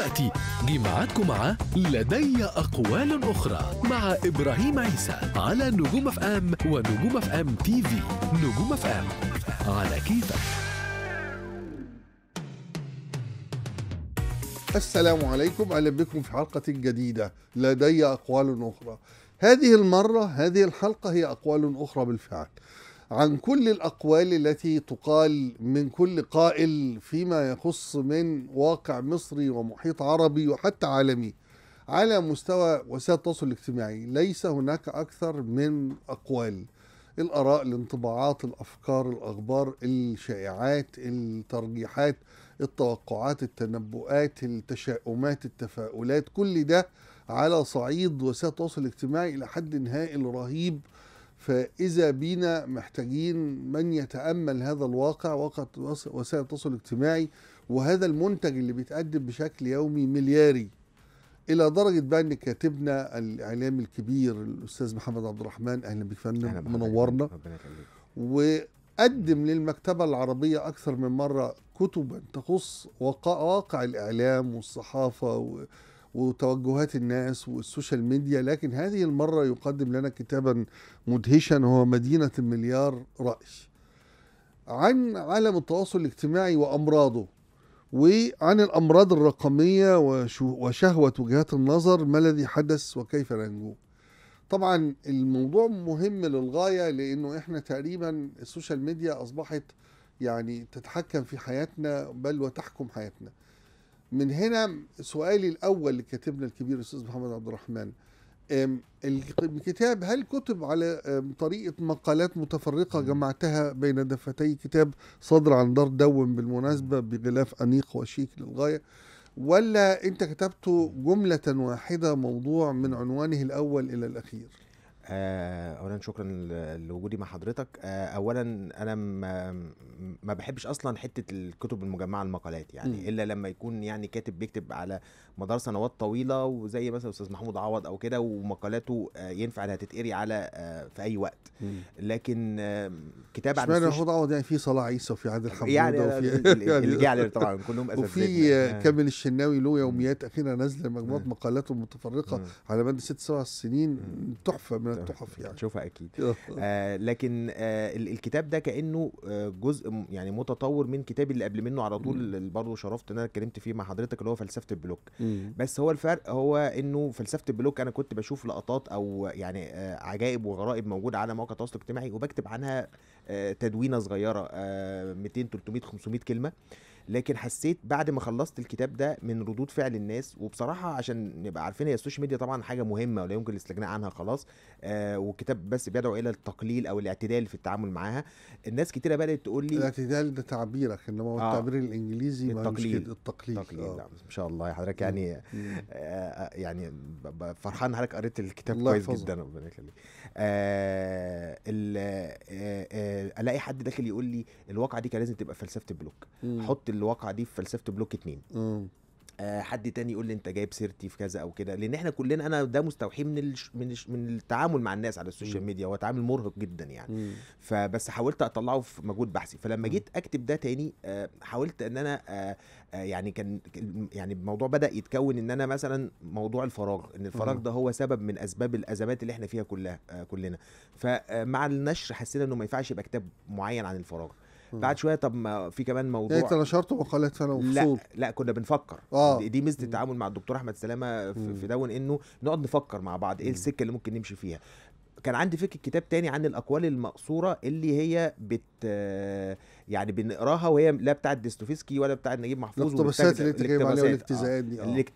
تأتي جمعتكم مع لدي أقوال أخرى مع إبراهيم عيسى على نجوم اف ام ونجوم اف ام تي في نجوم اف ام على كيفك السلام عليكم اهلا بكم في حلقه جديده لدي اقوال اخرى هذه المره هذه الحلقه هي اقوال اخرى بالفعل عن كل الأقوال التي تقال من كل قائل فيما يخص من واقع مصري ومحيط عربي وحتى عالمي على مستوى وسائل التواصل الاجتماعي ليس هناك أكثر من أقوال الآراء الانطباعات الأفكار الأخبار الشائعات الترجيحات التوقعات التنبؤات التشاؤمات التفاؤلات كل ده على صعيد وسائل التواصل الاجتماعي إلى حد نهائي رهيب فإذا بينا محتاجين من يتأمل هذا الواقع واقع وسائل التواصل الاجتماعي وهذا المنتج اللي بيتقدم بشكل يومي ملياري إلى درجة بقى إن كاتبنا الإعلامي الكبير الأستاذ محمد عبد الرحمن أهلا بك فندم منورنا وقدم للمكتبة العربية أكثر من مرة كتبا تخص واقع الإعلام والصحافة و... وتوجهات الناس والسوشيال ميديا لكن هذه المرة يقدم لنا كتابا مدهشا هو مدينة المليار رأي عن عالم التواصل الاجتماعي وأمراضه وعن الأمراض الرقمية وشهوة وجهات النظر ما الذي حدث وكيف ننجو طبعا الموضوع مهم للغاية لأنه إحنا تقريبا السوشيال ميديا أصبحت يعني تتحكم في حياتنا بل وتحكم حياتنا من هنا سؤالي الاول لكاتبنا الكبير الاستاذ محمد عبد الرحمن الكتاب هل كتب على طريقة مقالات متفرقة جمعتها بين دفتي كتاب صدر عن دار دوم بالمناسبة بغلاف أنيق وشيك للغاية ولا أنت كتبته جملة واحدة موضوع من عنوانه الأول إلى الأخير؟ آه، اولا شكرا لوجودي مع حضرتك آه، اولا انا ما بحبش اصلا حته الكتب المجمعه المقالات يعني الا لما يكون يعني كاتب بيكتب على مدار سنوات طويله وزي مثلا استاذ محمود عوض او كده ومقالاته آه، ينفع انها تتقري على آه، في اي وقت لكن كتاب عن اشمعنى محمود عوض يعني في صلاح عيسى وفي عادل حمود يعني وفي يعني طبعا كلهم اساتذه وفي آه، كامل الشناوي له يوميات اخيرا نازله مجموعه مقالاته المتفرقه على مدى ست سبع سنين تحفه من التحف يعني تشوفها اكيد آه لكن آه الكتاب ده كانه جزء يعني متطور من كتابي اللي قبل منه على طول برضه شرفت ان انا اتكلمت فيه مع حضرتك اللي هو فلسفه البلوك بس هو الفرق هو انه فلسفه البلوك انا كنت بشوف لقطات او يعني آه، عجائب وغرائب موجوده على مواقع التواصل الاجتماعي وبكتب عنها آه، تدوينه صغيره 200 300 500 كلمه لكن حسيت بعد ما خلصت الكتاب ده من ردود فعل الناس وبصراحه عشان نبقى عارفين هي السوشيال ميديا طبعا حاجه مهمه ولا يمكن الاستغناء عنها خلاص آه والكتاب بس بيدعو الى التقليل او الاعتدال في التعامل معاها الناس كتيره بدات تقول لي الاعتدال ده تعبيرك انما هو آه التعبير الانجليزي التقليل التقليل, التقليل آه. ما نعم، شاء الله حضرتك يعني آه،, آه يعني فرحان حضرتك قريت الكتاب كويس فضل. جدا ربنا يخليك آه،, آه آه آه الاقي حد داخل يقول لي الواقعه دي كان لازم تبقى فلسفه بلوك حط الواقعه دي في فلسفه بلوك اتنين آه حد تاني يقول لي انت جايب سيرتي في كذا او كده لان احنا كلنا انا ده مستوحي من الش من الش من التعامل مع الناس على السوشيال ميديا هو تعامل مرهق جدا يعني مم. فبس حاولت اطلعه في مجهود بحثي فلما جيت اكتب ده تاني آه حاولت ان انا آه, آه، يعني كان يعني الموضوع بدا يتكون ان انا مثلا موضوع الفراغ ان الفراغ ده هو سبب من اسباب الازمات اللي احنا فيها كلها آه، كلنا فمع آه، النشر حسينا انه ما ينفعش يبقى كتاب معين عن الفراغ بعد شويه طب ما في كمان يعني موضوع انت نشرت مقالات سنه لا لا كنا بنفكر آه. دي ميزه التعامل مع الدكتور احمد سلامه في, في دون انه نقعد نفكر مع بعض ايه السكه اللي ممكن نمشي فيها كان عندي فكرة كتاب تاني عن الاقوال المقصوره اللي هي بت يعني بنقراها وهي لا بتاعه ديستوفيسكي ولا بتاعه نجيب محفوظ ولا اللي انت جايب عليها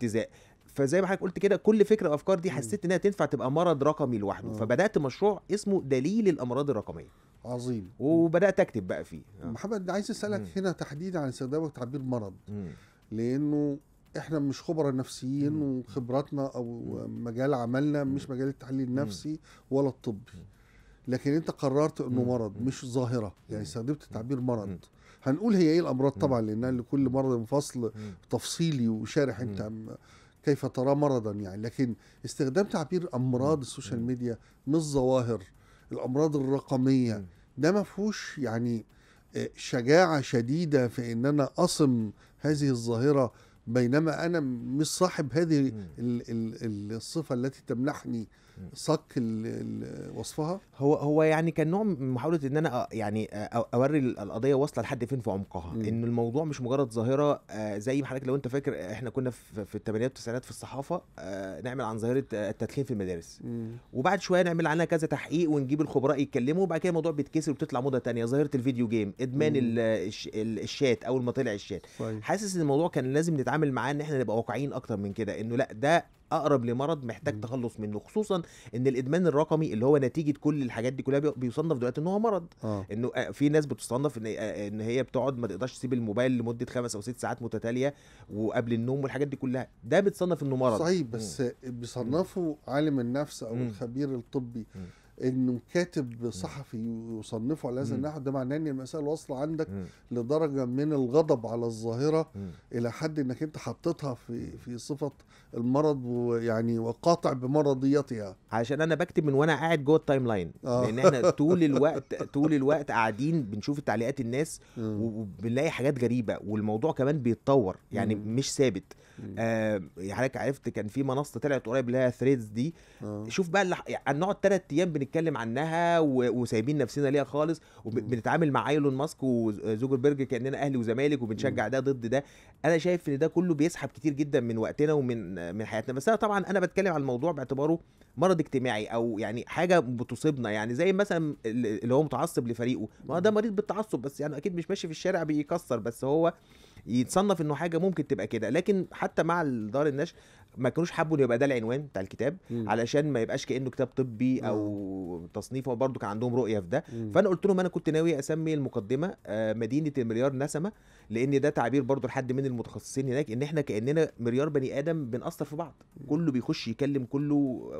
دي اه, آه. فزي ما حضرتك قلت كده كل فكره وافكار دي حسيت انها تنفع تبقى مرض رقمي لوحده آه. فبدات مشروع اسمه دليل الامراض الرقميه عظيم وبدات اكتب بقى فيه آه. محمد عايز اسالك مم. هنا تحديدا عن استخدامك تعبير مرض مم. لانه احنا مش خبراء نفسيين مم. وخبراتنا او مم. مجال عملنا مش مجال التحليل النفسي ولا الطبي لكن انت قررت انه مرض مش ظاهره يعني استخدمت تعبير مرض هنقول هي ايه الامراض طبعا لان لكل مرض فصل تفصيلي وشارح انت كيف ترى مرضا يعني لكن استخدام تعبير امراض السوشيال ميديا مش ظواهر الامراض الرقميه ده ما فيهوش يعني آه، شجاعة شديدة في إن أنا أصم هذه الظاهرة بينما أنا مش صاحب هذه الصفة التي تمنحني صك وصفها هو هو يعني كان نوع من محاوله ان انا يعني اوري القضيه واصله لحد فين في عمقها م. ان الموضوع مش مجرد ظاهره آه، زي ما حضرتك لو انت فاكر آه، احنا كنا في الثمانينات والتسعينات في الصحافه آه، نعمل عن ظاهره التدخين في المدارس م. وبعد شويه نعمل عنها كذا تحقيق ونجيب الخبراء يتكلموا وبعد كده الموضوع بيتكسر وبتطلع موضه تانية ظاهره الفيديو جيم ادمان الشات اول ما طلع الشات حاسس ان الموضوع كان لازم نتعامل معاه ان احنا نبقى واقعيين اكتر من كده انه لا ده اقرب لمرض محتاج تخلص منه خصوصا ان الادمان الرقمي اللي هو نتيجه كل الحاجات دي كلها بيصنف دلوقتي ان هو مرض آه. انه آه، في ناس بتصنف ان آه، ان هي بتقعد ما تقدرش تسيب الموبايل لمده خمس او ست ساعات متتاليه وقبل النوم والحاجات دي كلها ده بتصنف انه مرض صحيح بس بيصنفه عالم النفس او مم. الخبير الطبي مم. انه كاتب صحفي يصنفه على هذا النحو ده معناه ان المساله واصله عندك م. لدرجه من الغضب على الظاهره م. الى حد انك انت حطيتها في في صفه المرض ويعني وقاطع بمرضيتها عشان انا بكتب من وانا قاعد جوه التايم لاين آه. لان احنا طول الوقت طول الوقت قاعدين بنشوف تعليقات الناس آه. وبنلاقي حاجات غريبه والموضوع كمان بيتطور يعني م. مش ثابت آه يعني حضرتك عرفت كان في منصه طلعت قريب اللي هي ثريدز دي آه. شوف بقى اللي يعني نقعد ثلاث ايام بنتكلم عنها و... وسايبين نفسنا ليها خالص وبنتعامل مع ايلون ماسك وزوجربرج كاننا اهلي وزمالك وبنشجع م. ده ضد ده انا شايف ان ده كله بيسحب كتير جدا من وقتنا ومن من حياتنا بس انا طبعا انا بتكلم عن الموضوع باعتباره مرض اجتماعي او يعني حاجه بتصيبنا يعني زي مثلا اللي هو متعصب لفريقه ما ده مريض بالتعصب بس يعني اكيد مش ماشي في الشارع بيكسر بس هو يتصنف انه حاجه ممكن تبقى كده لكن حتى مع دار النشر ما كانوش حبوا ان يبقى ده العنوان بتاع الكتاب مم. علشان ما يبقاش كانه كتاب طبي او مم. تصنيف وبرده كان عندهم رؤيه في ده مم. فانا قلت لهم انا كنت ناوي اسمي المقدمه آه، مدينه المليار نسمه لان ده تعبير برضه لحد من المتخصصين هناك ان احنا كاننا مليار بني ادم بنأثر في بعض كله بيخش يكلم كله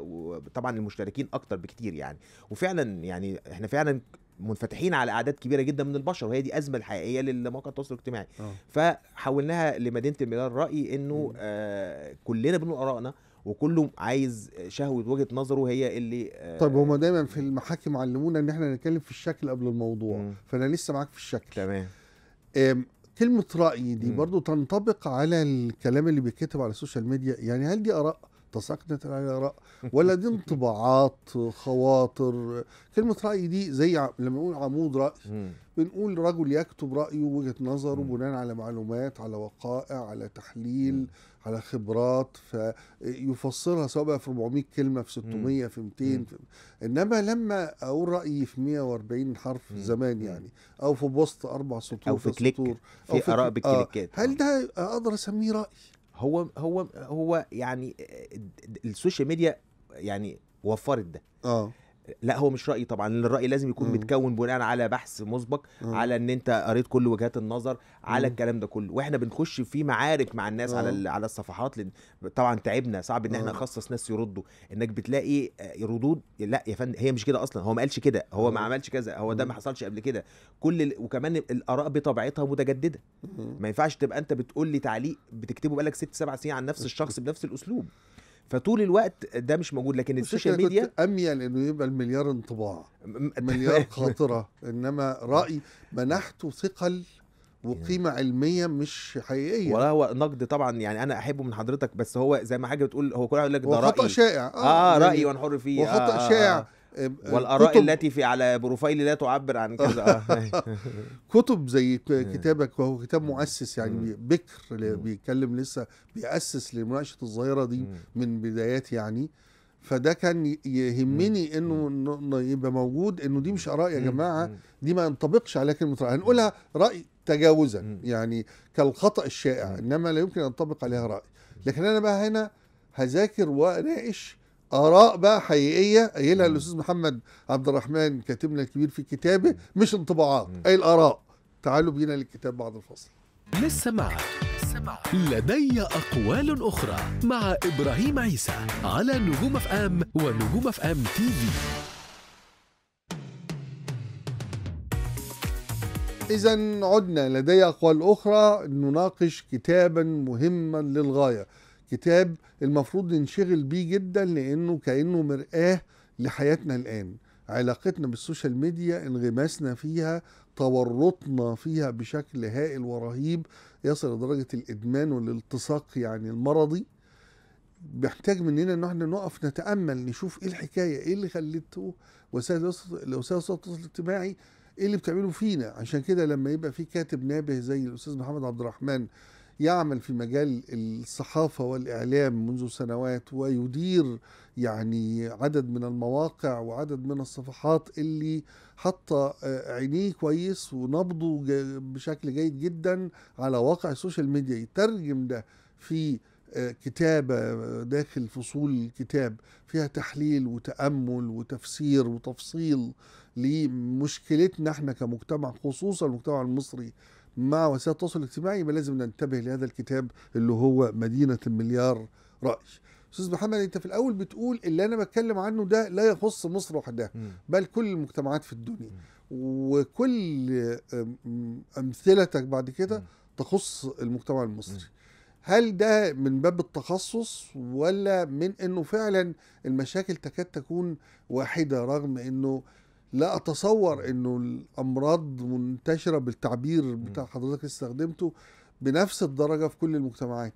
طبعا المشتركين اكتر بكتير يعني وفعلا يعني احنا فعلا منفتحين على اعداد كبيره جدا من البشر وهي دي ازمه الحقيقيه لمواقع التواصل الاجتماعي أوه. فحولناها لمدينه الميلان راي انه آه كلنا بنقول ارائنا وكله عايز شهوه وجهه نظره هي اللي آه طيب هما دايما في المحاكم علمونا ان احنا نتكلم في الشكل قبل الموضوع مم. فانا لسه معاك في الشكل تمام كلمه راي دي م. برضو تنطبق على الكلام اللي بيتكتب على السوشيال ميديا يعني هل دي اراء تساقطت الاراء ولا دي انطباعات خواطر كلمة رأي دي زي لما نقول عمود رأي بنقول رجل يكتب رأيه وجهة نظره بناء على معلومات على وقائع على تحليل على خبرات فيفسرها سواء بقى في 400 كلمة في 600 في 200 في إنما لما أقول رأيي في 140 حرف زمان يعني أو في بوست أربع سطور أو في, كليك سطور أو في آراء بالكليكات آه. هل ده أقدر أسميه رأي؟ هو هو هو يعني آه، آه، السوشيال ميديا يعني وفرت ده اه لا هو مش رايي طبعا الراي لازم يكون متكون بناء على بحث مسبق على ان انت قريت كل وجهات النظر على مم. الكلام ده كله واحنا بنخش في معارك مع الناس مم. على على الصفحات لان طبعا تعبنا صعب ان احنا نخصص ناس يردوا انك بتلاقي آه، ردود لا يا فندم هي مش كده اصلا هو ما قالش كده هو ما عملش كذا هو ده ما حصلش قبل كده كل ال... وكمان الاراء بطبيعتها متجدده ما ينفعش تبقى انت بتقول لي تعليق بتكتبه بقالك ست سبع سنين عن نفس الشخص بنفس الاسلوب فطول الوقت ده مش موجود لكن السوشيال ميديا اميل انه يبقى المليار انطباع مليار خاطره انما راي منحته ثقل وقيمه علميه مش حقيقيه ولا هو نقد طبعا يعني انا احبه من حضرتك بس هو زي ما حاجه بتقول هو كل واحد يقول لك ده راي شائع اه, آه يعني رايي وانا حر فيه وخطا آه, آه، شائع آه آه، والاراء كتب... التي في على بروفايلي لا تعبر عن كذا كتب زي كتابك وهو كتاب مؤسس يعني بكر بيتكلم لسه بيأسس لمناقشه الظاهره دي من بدايات يعني فده كان يهمني انه يبقى موجود انه دي مش اراء يا جماعه دي ما ينطبقش عليها كلمه راي هنقولها راي تجاوزا يعني كالخطا الشائع انما لا يمكن ان ينطبق عليها راي لكن انا بقى هنا هذاكر واناقش اراء بقى حقيقيه قايلها الاستاذ محمد عبد الرحمن كاتبنا الكبير في كتابه مش انطباعات اي الاراء تعالوا بينا للكتاب بعد الفصل لسه معك لدي أقوال أخرى مع إبراهيم عيسى على نجوم اف ام ونجوم اف ام تي في إذا عدنا لدي أقوال أخرى نناقش كتابا مهما للغاية كتاب المفروض ننشغل بيه جدا لانه كانه مرآه لحياتنا الان علاقتنا بالسوشيال ميديا انغماسنا فيها تورطنا فيها بشكل هائل ورهيب يصل لدرجة الإدمان والالتصاق يعني المرضي بيحتاج مننا ان احنا نقف نتامل نشوف ايه الحكايه ايه اللي خلته وسائل التواصل الاجتماعي ايه اللي بتعمله فينا عشان كده لما يبقى في كاتب نابه زي الاستاذ محمد عبد الرحمن يعمل في مجال الصحافة والإعلام منذ سنوات ويدير يعني عدد من المواقع وعدد من الصفحات اللي حاطة آه، عينيه كويس ونبضه بشكل جيد جدا على واقع السوشيال ميديا يترجم ده في آه، كتابة آه، داخل فصول الكتاب فيها تحليل وتأمل وتفسير وتفصيل لمشكلتنا احنا كمجتمع خصوصا المجتمع المصري مع وسائل التواصل الاجتماعي يبقى لازم ننتبه لهذا الكتاب اللي هو مدينه المليار راي استاذ محمد انت في الاول بتقول اللي انا بتكلم عنه ده لا يخص مصر وحدها بل كل المجتمعات في الدنيا وكل امثلتك بعد كده تخص المجتمع المصري هل ده من باب التخصص ولا من انه فعلا المشاكل تكاد تكون واحده رغم انه لا اتصور انه الامراض منتشره بالتعبير بتاع حضرتك استخدمته بنفس الدرجه في كل المجتمعات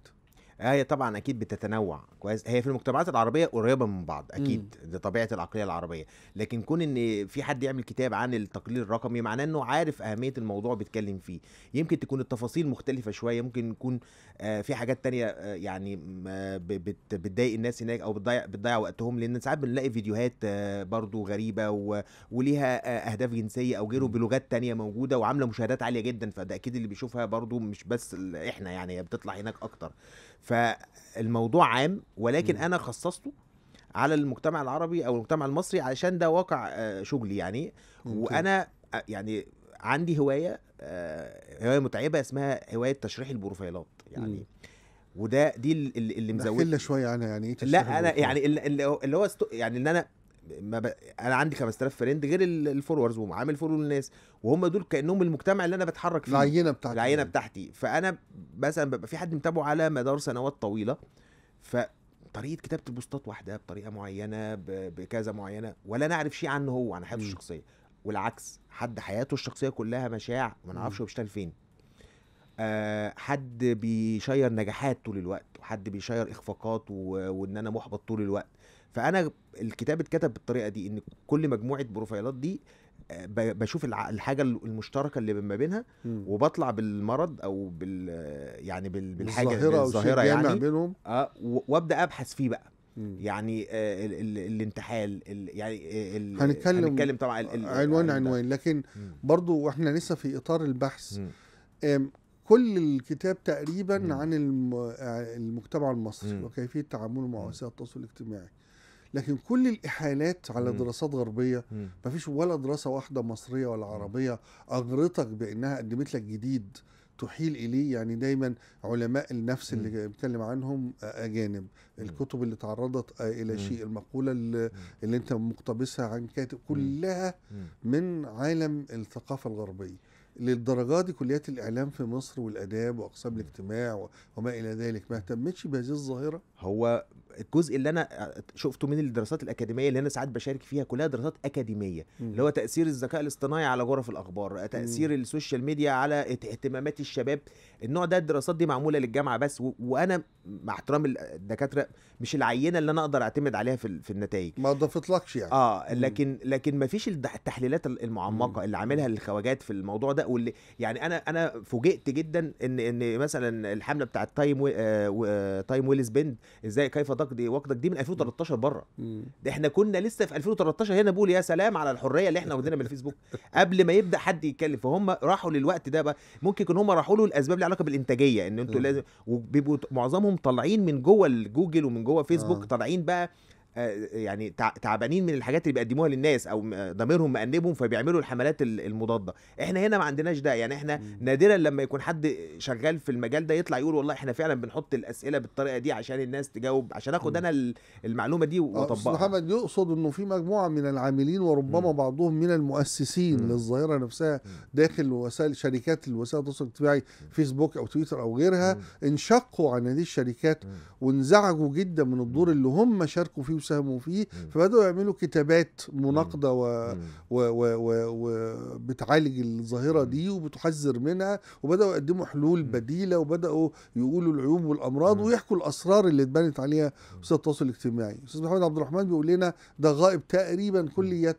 هي طبعا اكيد بتتنوع كويس هي في المجتمعات العربيه قريبه من بعض اكيد ده طبيعه العقليه العربيه لكن كون ان في حد يعمل كتاب عن التقليل الرقمي معناه انه عارف اهميه الموضوع بيتكلم فيه يمكن تكون التفاصيل مختلفه شويه ممكن يكون آه، في حاجات تانية آه، يعني آه، بتضايق الناس هناك او بتضيع بتضيع وقتهم لان ساعات بنلاقي فيديوهات برضو غريبه وليها اهداف جنسيه او غيره بلغات تانية موجوده وعامله مشاهدات عاليه جدا فده اكيد اللي بيشوفها برضو مش بس احنا يعني بتطلع هناك اكتر فالموضوع عام ولكن م. انا خصصته على المجتمع العربي او المجتمع المصري علشان ده واقع آه، شغلي يعني ممكن. وانا آه، يعني عندي هوايه آه، هوايه متعبه اسمها هوايه تشريح البروفايلات يعني م. وده دي اللي مزودني شويه عنها يعني ايه لا انا يعني اللي هو يعني ان انا ما ب... انا عندي 5000 فريند غير الفولورز وعامل فولو للناس وهم دول كانهم المجتمع اللي انا بتحرك فيه العينه بتاعتي العينه بتاعتي فانا مثلا ببقى في حد متابعه على مدار سنوات طويله فطريقه كتابه البوستات واحده بطريقه معينه ب... بكذا معينه ولا انا اعرف شيء عنه هو عن حياته الشخصيه والعكس حد حياته الشخصيه كلها مشاع ما نعرفش هو بيشتغل فين أه حد بيشير نجاحات طول الوقت وحد بيشير اخفاقات و... وان انا محبط طول الوقت فانا الكتاب اتكتب بالطريقه دي ان كل مجموعه بروفايلات دي آه، بشوف الحاجه المشتركه اللي ما بينها وبطلع بالمرض او بال يعني بالحاجه الظاهره الظاهره يعني بينهم اه وابدا ابحث فيه بقى يعني آه، الانتحال يعني آه، هنتكلم هنتكلم طبعا عنوان عنوان لكن برضو واحنا لسه في اطار البحث كل الكتاب تقريبا عن المجتمع المصري وكيفيه تعامله مع وسائل التواصل الاجتماعي لكن كل الاحالات على دراسات غربيه مفيش ولا دراسه واحده مصريه ولا عربيه اغرتك بانها قدمت لك جديد تحيل اليه يعني دايما علماء النفس اللي بنتكلم عنهم اجانب الكتب اللي تعرضت الى شيء المقوله اللي, اللي انت مقتبسها عن كاتب كلها من عالم الثقافه الغربيه للدرجه دي كليات الاعلام في مصر والاداب واقسام الاجتماع وما الى ذلك ما اهتمتش بهذه الظاهره هو الجزء اللي انا شفته من الدراسات الاكاديميه اللي انا ساعات بشارك فيها كلها دراسات اكاديميه مم. اللي هو تاثير الذكاء الاصطناعي على غرف الاخبار تاثير مم. السوشيال ميديا على اهتمامات الشباب النوع ده الدراسات دي معموله للجامعه بس و... وانا مع احترام الدكاتره مش العينه اللي انا اقدر اعتمد عليها في, ال... في النتائج ما اضافتلكش يعني اه لكن لكن ما فيش التحليلات المعمقه اللي عاملها الخواجات في الموضوع ده واللي يعني انا انا فوجئت جدا ان ان مثلا الحمله بتاعت تايم و... آه... تايم ويل سبند ازاي كيف وقتك دي وقتك دي من 2013 بره ده احنا كنا لسه في 2013 هنا بقول يا سلام على الحريه اللي احنا واخدينها من الفيسبوك قبل ما يبدا حد يتكلم فهم راحوا للوقت ده بقى ممكن يكون هم راحوا له الاسباب اللي علاقه بالانتاجيه ان انتوا لازم وبيبقوا معظمهم طالعين من جوه الجوجل ومن جوه آه. فيسبوك آه. طالعين بقى آه، يعني تعبانين من الحاجات اللي بيقدموها للناس او ضميرهم مأنبهم فبيعملوا الحملات المضاده احنا هنا ما عندناش ده يعني احنا نادرا لما يكون حد شغال في المجال ده يطلع يقول والله احنا فعلا بنحط الاسئله بالطريقه دي عشان الناس تجاوب عشان اخد انا المعلومه دي آه، واطبقها محمد يقصد انه في مجموعه من العاملين وربما م. بعضهم من المؤسسين م. للظاهره نفسها داخل وسائل شركات الوسائل التواصل الاجتماعي فيسبوك او تويتر او غيرها انشقوا عن هذه الشركات وانزعجوا جدا من الدور اللي هم شاركوا فيه يساهموا فيه فبدأوا يعملوا كتابات مناقضة و... و... و... و... الظاهرة دي وبتحذر منها وبدأوا يقدموا حلول بديلة وبدأوا يقولوا العيوب والأمراض ويحكوا الأسرار اللي اتبنت عليها وسائل التواصل الاجتماعي أستاذ محمد عبد الرحمن بيقول لنا ده غائب تقريبا كلية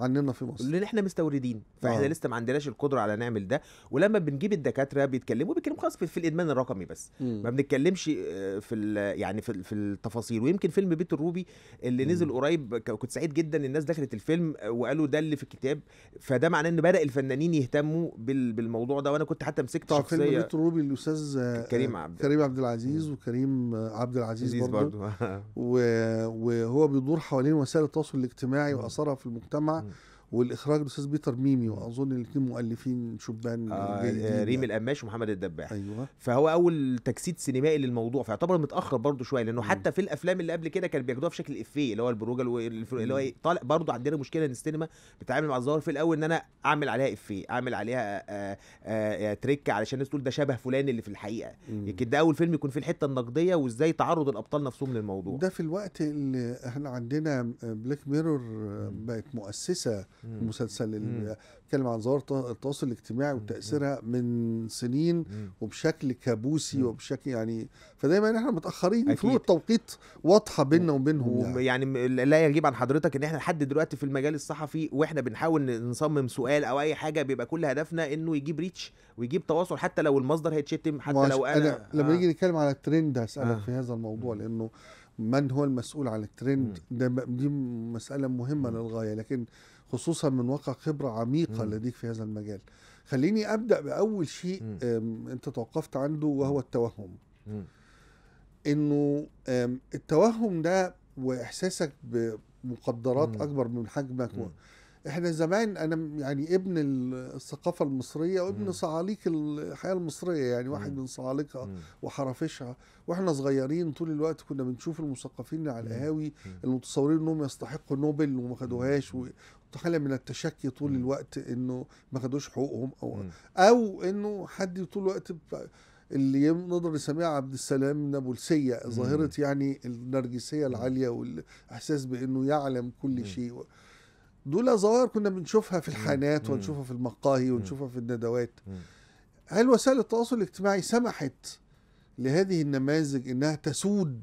عننا في مصر لأن احنا مستوردين فاحنا آه. لسه ما عندناش القدرة على نعمل ده ولما بنجيب الدكاترة بيتكلموا بيتكلموا خلاص في, في الإدمان الرقمي بس ما بنتكلمش آه، في يعني في, في التفاصيل ويمكن فيلم بيت الروبي اللي نزل قريب كنت سعيد جدا الناس دخلت الفيلم وقالوا ده اللي في الكتاب فده معناه ان بدا الفنانين يهتموا بالموضوع ده وانا كنت حتى مسكت شخصيه فيلم مترو روبي الاستاذ كريم عبد كريم عبد العزيز وكريم عبد العزيز برضه وهو بيدور حوالين وسائل التواصل الاجتماعي واثارها في المجتمع والاخراج الاستاذ بيتر ميمي واظن الاثنين مؤلفين شبان آه, آه، ريم يعني. القماش ومحمد الدباح ايوه فهو اول تجسيد سينمائي للموضوع فيعتبر متاخر برضه شويه لانه حتى في الافلام اللي قبل كده كانوا بياخدوها في شكل افيه اللي هو البروجل اللي هو طالع برضه عندنا مشكله ان السينما بتتعامل مع الظواهر في الاول ان انا اعمل عليها افيه اعمل عليها آآ آه، آآ آه، تريك علشان الناس تقول ده شبه فلان اللي في الحقيقه يمكن ده اول فيلم يكون فيه الحته النقديه وازاي تعرض الابطال نفسهم للموضوع ده في الوقت اللي احنا عندنا بلاك ميرور بقت مؤسسه المسلسل اللي بيتكلم عن ظاهره التواصل الاجتماعي وتاثيرها من سنين وبشكل كابوسي وبشكل يعني فدايما احنا متاخرين فروق التوقيت واضحه بيننا وبينهم يعني. يعني لا يجيب عن حضرتك ان احنا لحد دلوقتي في المجال الصحفي واحنا بنحاول نصمم سؤال او اي حاجه بيبقى كل هدفنا انه يجيب ريتش ويجيب تواصل حتى لو المصدر هيتشتم حتى لو انا, أنا لما آه. نيجي نتكلم على الترند هسالك آه. في هذا الموضوع لانه من هو المسؤول عن الترند ده دي مساله مهمه للغايه لكن خصوصا من واقع خبرة عميقة م. لديك في هذا المجال خليني أبدأ بأول شيء أنت توقفت عنده وهو التوهم م. انه التوهم ده واحساسك بمقدرات م. اكبر من حجمك م. احنا زمان انا يعني ابن الثقافه المصريه وابن صعاليك صعاليق الحياه المصريه يعني واحد من صعاليقها وحرفشها واحنا صغيرين طول الوقت كنا بنشوف المثقفين على القهاوي المتصورين انهم يستحقوا نوبل وما خدوهاش حاله من التشكي طول م. الوقت انه ما خدوش حقوقهم او م. او انه حد طول الوقت اللي نقدر نسميها عبد السلام نابلسيه ظاهره يعني النرجسيه العاليه والاحساس بانه يعلم كل شيء دول ظواهر كنا بنشوفها في الحانات ونشوفها في المقاهي ونشوفها في الندوات هل وسائل التواصل الاجتماعي سمحت لهذه النماذج انها تسود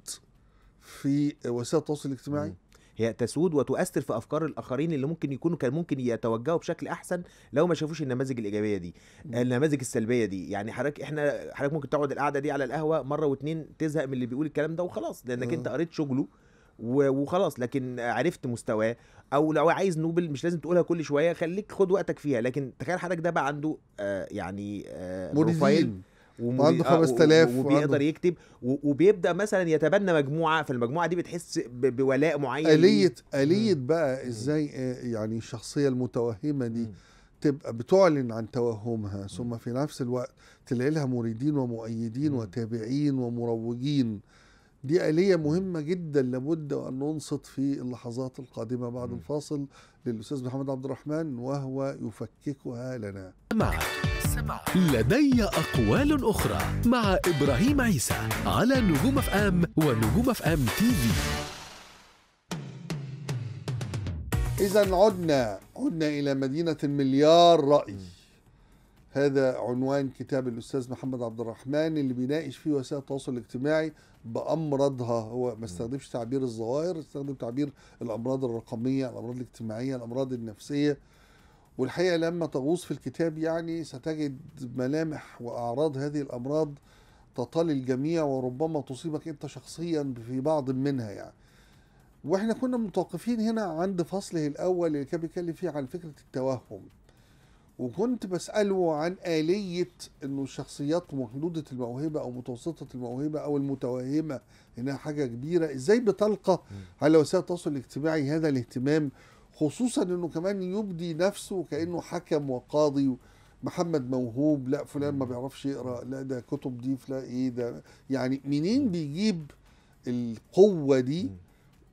في وسائل التواصل الاجتماعي؟ هي تسود وتؤثر في افكار الاخرين اللي ممكن يكونوا كان ممكن يتوجهوا بشكل احسن لو ما شافوش النماذج الايجابيه دي النماذج السلبيه دي يعني حضرتك احنا حضرتك ممكن تقعد القعده دي على القهوه مره واتنين تزهق من اللي بيقول الكلام ده وخلاص لانك انت قريت شغله وخلاص لكن عرفت مستواه او لو عايز نوبل مش لازم تقولها كل شويه خليك خد وقتك فيها لكن تخيل حضرتك ده بقى عنده آه يعني آه بروفايل وعنده 5000 آه، وبيقدر يكتب وبيبدا مثلا يتبنى مجموعه فالمجموعه دي بتحس بولاء معين اليه اليه بقى ازاي آه، يعني الشخصيه المتوهمه دي تبقى بتعلن عن توهمها ثم في نفس الوقت تلاقي لها مريدين ومؤيدين وتابعين ومروجين دي آلية مهمة جدا لابد أن ننصت في اللحظات القادمة بعد الفاصل للأستاذ محمد عبد الرحمن وهو يفككها لنا معك لدي أقوال أخرى مع إبراهيم عيسى على نجوم اف ام ونجوم اف ام تي في إذا عدنا عدنا إلى مدينة المليار رأي هذا عنوان كتاب الأستاذ محمد عبد الرحمن اللي بيناقش فيه وسائل التواصل الاجتماعي بأمراضها هو ما استخدمش تعبير الظواهر استخدم تعبير الأمراض الرقمية الأمراض الاجتماعية الأمراض النفسية والحقيقة لما تغوص في الكتاب يعني ستجد ملامح وأعراض هذه الأمراض تطال الجميع وربما تصيبك أنت شخصيا في بعض منها يعني واحنا كنا متوقفين هنا عند فصله الأول اللي كان بيتكلم فيه عن فكرة التوهم وكنت بسأله عن آلية إنه الشخصيات محدودة الموهبة أو متوسطة الموهبة أو المتوهمة إنها حاجة كبيرة إزاي بتلقى على وسائل التواصل الاجتماعي هذا الاهتمام خصوصا انه كمان يبدي نفسه كانه حكم وقاضي محمد موهوب لا فلان ما بيعرفش يقرا لا ده كتب دي فلا ايه ده يعني منين بيجيب القوه دي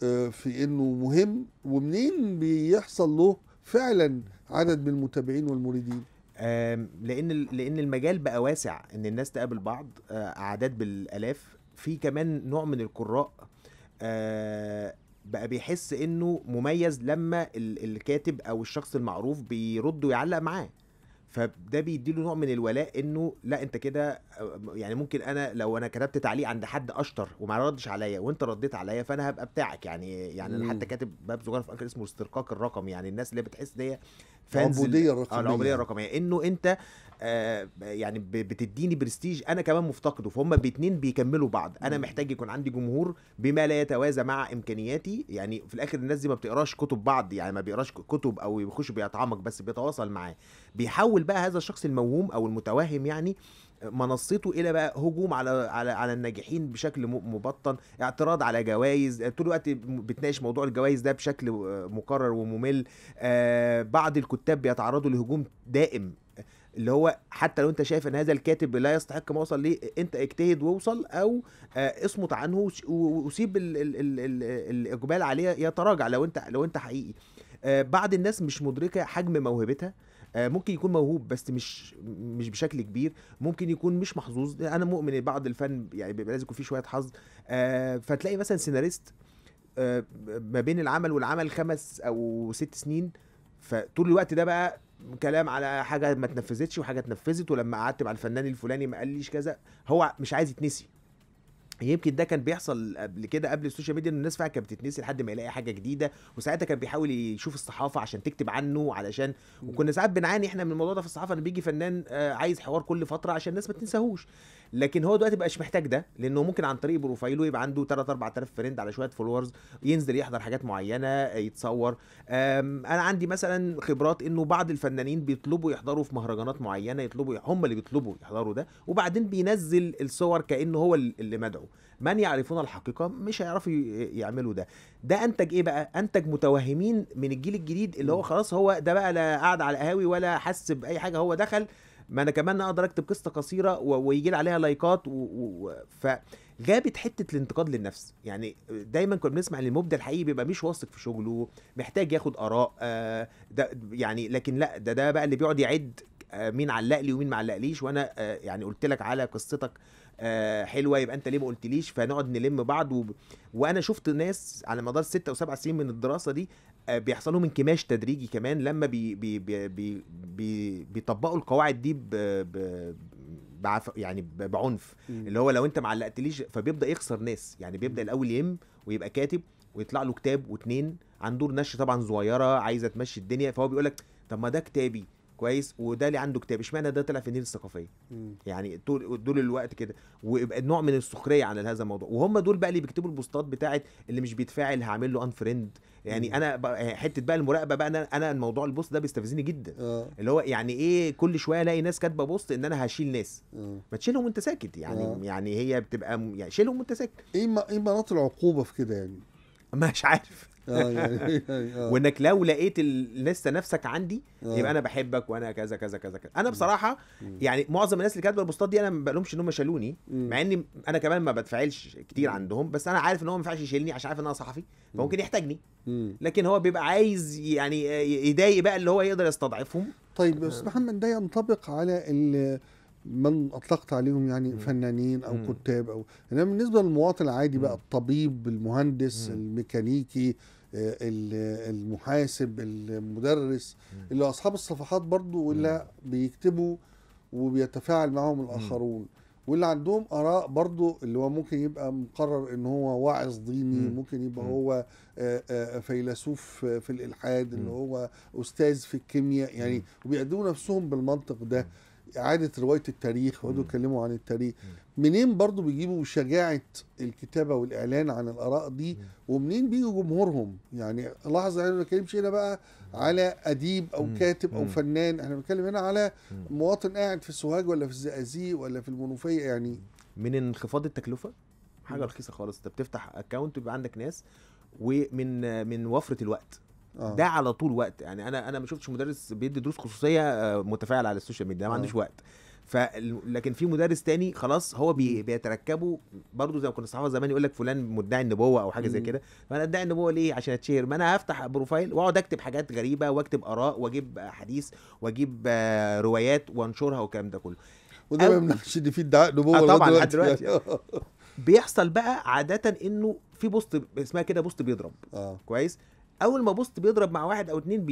آه، في انه مهم ومنين بيحصل له فعلا عدد من المتابعين والمريدين لان لان المجال بقى واسع ان الناس تقابل بعض آه، اعداد بالالاف في كمان نوع من القراء آه، بقى بيحس انه مميز لما الكاتب او الشخص المعروف بيرد ويعلق معاه فده بيديله نوع من الولاء انه لا انت كده يعني ممكن انا لو انا كتبت تعليق عند حد اشطر وما ردش عليا وانت رديت عليا فانا هبقى بتاعك يعني يعني انا حتى كاتب باب صغير في اخر اسمه استرقاق الرقم يعني الناس اللي بتحس ديه فانز العبوديه الرقميه آه، العبوديه الرقميه انه انت آه يعني بتديني برستيج انا كمان مفتقده فهم باتنين بيكملوا بعض انا محتاج يكون عندي جمهور بما لا يتوازى مع امكانياتي يعني في الاخر الناس دي ما بتقراش كتب بعض يعني ما بيقراش كتب او بيخش بيتعمق بس بيتواصل معاه بيحول بقى هذا الشخص الموهوم او المتوهم يعني منصته الى بقى هجوم على على على الناجحين بشكل مبطن اعتراض على جوائز طول الوقت بتناقش موضوع الجوائز ده بشكل آه، مكرر وممل آه، بعض الكتاب بيتعرضوا لهجوم دائم اللي هو حتى لو انت شايف ان هذا الكاتب لا يستحق ما وصل ليه انت اجتهد ووصل او آه، اصمت عنه وسيب الاقبال عليه يتراجع لو انت لو انت حقيقي بعض الناس مش مدركه حجم موهبتها آه، ممكن يكون موهوب بس مش مش بشكل كبير ممكن يكون مش محظوظ انا مؤمن ان بعض الفن يعني بيبقى لازم يكون فيه شويه حظ آه، فتلاقي مثلا سيناريست آه، ما بين العمل والعمل خمس او ست سنين فطول الوقت ده بقى كلام على حاجه ما اتنفذتش وحاجه اتنفذت ولما قعدت مع الفنان الفلاني ما قاليش كذا هو مش عايز يتنسي يمكن ده كان بيحصل قبل كده قبل السوشيال ميديا ان الناس فعلا كانت بتتنسي لحد ما يلاقي حاجه جديده وساعتها كان بيحاول يشوف الصحافه عشان تكتب عنه علشان وكنا ساعات بنعاني احنا من الموضوع ده في الصحافه ان بيجي فنان آه، عايز حوار كل فتره عشان الناس ما تنساهوش لكن هو دلوقتي بقاش محتاج ده لانه ممكن عن طريق بروفايله يبقى عنده 3 4000 فريند على شويه فولورز ينزل يحضر حاجات معينه يتصور انا عندي مثلا خبرات انه بعض الفنانين بيطلبوا يحضروا في مهرجانات معينه يطلبوا هم اللي بيطلبوا يحضروا ده وبعدين بينزل الصور كانه هو اللي مدعو من يعرفون الحقيقه مش هيعرفوا يعملوا ده ده انتج ايه بقى انتج متوهمين من الجيل الجديد اللي هو خلاص هو ده بقى لا قعد على قهاوي ولا حس باي حاجه هو دخل ما انا كمان اقدر اكتب قصه قصيره ويجي لي عليها لايكات و... و... فغابت حته الانتقاد للنفس يعني دايما كنا بنسمع ان المبدع الحقيقي بيبقى مش واثق في شغله محتاج ياخد اراء آه ده يعني لكن لا ده ده بقى اللي بيقعد يعد آه مين علق لي ومين ما علقليش وانا آه يعني قلت لك على قصتك آه، حلوه يبقى انت ليه ما قلتليش فنقعد نلم بعض و... وانا شفت ناس على مدار ستة او سبع سنين من الدراسه دي آه، بيحصل لهم انكماش تدريجي كمان لما بي بي بي بي بيطبقوا القواعد دي ب... ب... بعف... يعني بعنف م. اللي هو لو انت ما علقتليش فبيبدا يخسر ناس يعني بيبدا الاول يم ويبقى كاتب ويطلع له كتاب واتنين عن دور نشر طبعا صغيره عايزه تمشي الدنيا فهو بيقول لك طب ما ده كتابي كويس وده اللي عنده كتاب اشمعنى ده طلع في النيل الثقافيه يعني طول دول الوقت كده ويبقى نوع من السخريه على هذا الموضوع وهم دول بقى اللي بيكتبوا البوستات بتاعه اللي مش بيتفاعل هعمل له فريند يعني مم. انا حته بقى المراقبه بقى انا انا الموضوع البوست ده بيستفزني جدا آه. اللي هو يعني ايه كل شويه الاقي ناس كاتبه بوست ان انا هشيل ناس آه. ما تشيلهم وانت ساكت يعني آه. يعني هي بتبقى يعني شيلهم وانت ساكت ايه ما ايه مناط العقوبه في كده يعني مش عارف آه، يعني، يعني، يعني، آه. وانك لو لقيت لسه نفسك عندي آه. يبقى انا بحبك وانا كذا كذا كذا كذا انا بصراحه يعني معظم الناس اللي كاتبه البوستات دي انا ما بقلهمش ان هم شالوني مع اني انا كمان ما بتفاعلش كتير عندهم بس انا عارف ان هو ما ينفعش يشيلني عشان عارف ان انا صحفي فممكن يحتاجني لكن هو بيبقى عايز يعني يضايق بقى اللي هو يقدر يستضعفهم طيب يا استاذ محمد ده ينطبق على ال من اطلقت عليهم يعني مم. فنانين او مم. كتاب او انما بالنسبه للمواطن العادي بقى الطبيب المهندس مم. الميكانيكي المحاسب المدرس اللي اصحاب الصفحات برضو واللي بيكتبوا وبيتفاعل معهم الاخرون واللي عندهم اراء برضو اللي هو ممكن يبقى مقرر ان هو واعظ ديني ممكن يبقى هو فيلسوف في الالحاد ان هو استاذ في الكيمياء يعني وبيقدموا نفسهم بالمنطق ده اعاده روايه التاريخ ويقعدوا يتكلموا عن التاريخ منين برضو بيجيبوا شجاعه الكتابه والاعلان عن الاراء دي ومنين بيجوا جمهورهم يعني لاحظ احنا يعني ما بنتكلمش هنا بقى على اديب او كاتب او فنان احنا بنتكلم هنا على مواطن قاعد في سوهاج ولا في الزقازيق ولا في المنوفيه يعني من انخفاض التكلفه حاجه رخيصه خالص انت بتفتح اكونت بيبقى عندك ناس ومن من وفره الوقت آه. ده على طول وقت يعني انا انا ما شفتش مدرس بيدي دروس خصوصيه آه، متفاعل على السوشيال ميديا ما عندوش آه. وقت ف لكن في مدرس تاني خلاص هو بي... بيتركبه برضه زي ما كنا الصحابه زمان يقول لك فلان مدعي النبوه او حاجه زي كده فانا ادعي النبوه ليه عشان اتشهر ما انا هفتح بروفايل واقعد اكتب حاجات غريبه واكتب اراء واجيب حديث واجيب آه، روايات وانشرها والكلام ده كله وده ما يمنعش ان في ادعاء نبوه آه طبعا لحد دلوقتي بيحصل بقى عاده انه في بوست اسمها كده بوست بيضرب آه. كويس اول ما بوست بيضرب مع واحد او اتنين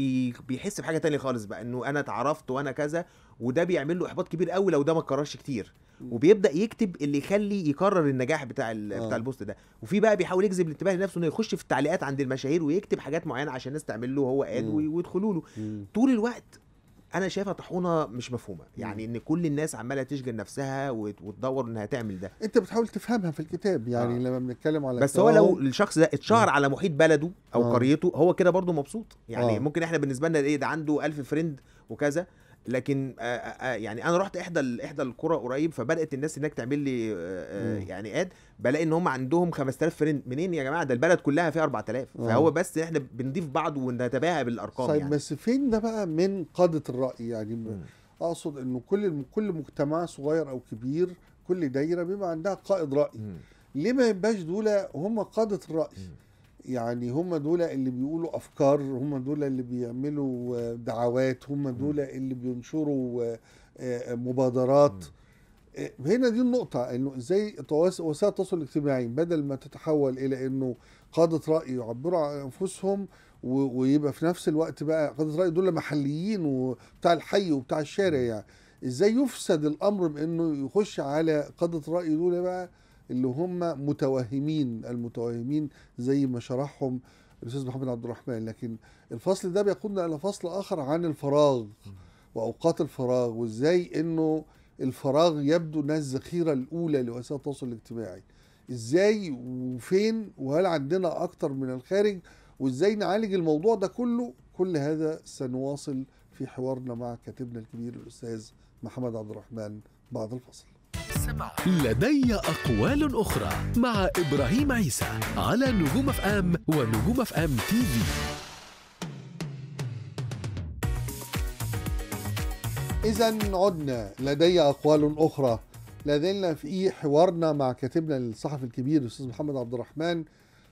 بيحس بحاجه تانية خالص بقى انه انا اتعرفت وانا كذا وده بيعمل له احباط كبير قوي لو ده ما اتكررش كتير وبيبدا يكتب اللي يخلي يكرر النجاح بتاع آه. بتاع البوست ده وفي بقى بيحاول يجذب الانتباه لنفسه انه يخش في التعليقات عند المشاهير ويكتب حاجات معينه عشان الناس تعمل له هو اد ويدخلوا له طول الوقت انا شايفها طحونه مش مفهومه يعني ان كل الناس عماله تشغل نفسها وتدور انها تعمل ده انت بتحاول تفهمها في الكتاب يعني آه. لما بنتكلم على بس هو لو الشخص ده اتشهر على محيط بلده او آه. قريته هو كده برضه مبسوط يعني آه. ممكن احنا بالنسبه لنا ايه ده عنده ألف فريند وكذا لكن آآ آه، آآ آه، آه، يعني انا رحت احدى احدى القرى قريب فبدات الناس هناك تعمل لي يعني اد بلاقي ان هم عندهم 5000 فرن منين يا جماعه ده البلد كلها فيها 4000 فهو بس احنا بنضيف بعض ونتباهى بالارقام طيب يعني. بس فين ده بقى من قاده الراي يعني م. اقصد انه كل كل مجتمع صغير او كبير كل دايره بيبقى عندها قائد راي م. ليه ما يبقاش دول هم قاده الراي م. يعني هم دول اللي بيقولوا افكار هم دول اللي بيعملوا دعوات هم دول اللي بينشروا آه، مبادرات آه، هنا دي النقطة انه ازاي وسائل التواصل الاجتماعي بدل ما تتحول الى انه قادة رأي يعبروا عن انفسهم ويبقى في نفس الوقت بقى قادة رأي دول محليين وبتاع الحي وبتاع الشارع يعني ازاي يفسد الامر بانه يخش على قادة رأي دول بقى اللي هم متوهمين المتوهمين زي ما شرحهم الاستاذ محمد عبد الرحمن لكن الفصل ده بيقودنا الى فصل اخر عن الفراغ واوقات الفراغ وازاي انه الفراغ يبدو انها الذخيره الاولى لوسائل التواصل الاجتماعي ازاي وفين وهل عندنا اكتر من الخارج وازاي نعالج الموضوع ده كله كل هذا سنواصل في حوارنا مع كاتبنا الكبير الاستاذ محمد عبد الرحمن بعد الفصل لدي أقوال أخرى مع إبراهيم عيسى على نجوم اف ام ونجوم اف ام تي في إذا عدنا لدي أقوال أخرى لازلنا في حوارنا مع كاتبنا الصحفي الكبير الأستاذ محمد عبد الرحمن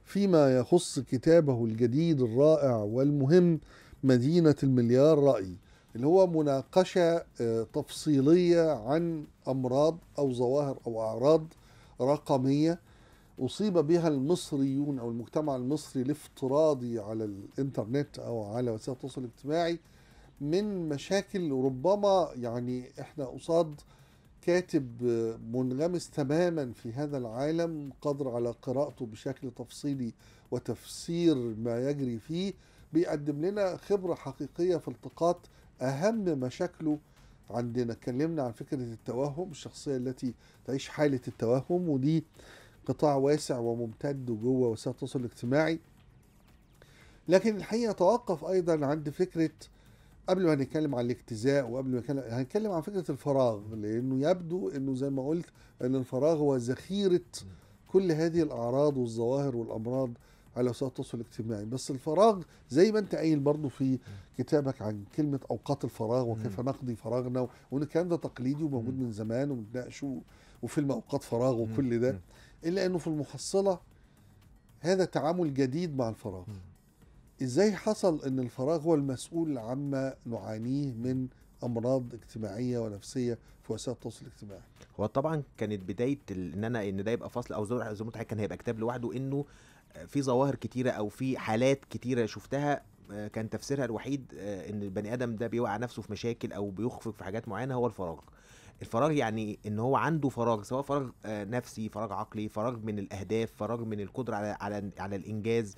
فيما يخص كتابه الجديد الرائع والمهم مدينة المليار رأي اللي هو مناقشة آه، تفصيلية عن أمراض أو ظواهر أو أعراض رقمية أصيب بها المصريون أو المجتمع المصري الافتراضي على الإنترنت أو على وسائل التواصل الاجتماعي من مشاكل ربما يعني إحنا قصاد كاتب آه، منغمس تماما في هذا العالم قادر على قراءته بشكل تفصيلي وتفسير ما يجري فيه بيقدم لنا خبرة حقيقية في التقاط أهم مشاكله عندنا اتكلمنا عن فكرة التوهم الشخصية التي تعيش حالة التوهم ودي قطاع واسع وممتد جوه وسائل التواصل الاجتماعي لكن الحقيقة توقف أيضا عند فكرة قبل ما نتكلم عن الاجتزاء وقبل ما نتكلم هنتكلم عن فكرة الفراغ لأنه يبدو أنه زي ما قلت أن الفراغ هو ذخيرة كل هذه الأعراض والظواهر والأمراض على وسائل التواصل الاجتماعي بس الفراغ زي ما انت قايل برضه في كتابك عن كلمه اوقات الفراغ وكيف نقضي فراغنا وان الكلام ده تقليدي وموجود من زمان وبنناقشه وفيلم اوقات فراغ وكل ده الا انه في المحصله هذا تعامل جديد مع الفراغ ازاي حصل ان الفراغ هو المسؤول عما نعانيه من امراض اجتماعيه ونفسيه في وسائل التواصل الاجتماعي هو طبعا كانت بدايه ان انا ان ده يبقى فصل او زمرة زمرة كان هيبقى كتاب لوحده انه في ظواهر كتيره او في حالات كتيره شفتها آه، كان تفسيرها الوحيد آه، ان البني ادم ده بيوقع نفسه في مشاكل او بيخفق في حاجات معينه هو الفراغ الفراغ يعني ان هو عنده فراغ سواء فراغ آه، نفسي فراغ عقلي فراغ من الاهداف فراغ من القدره على على على الانجاز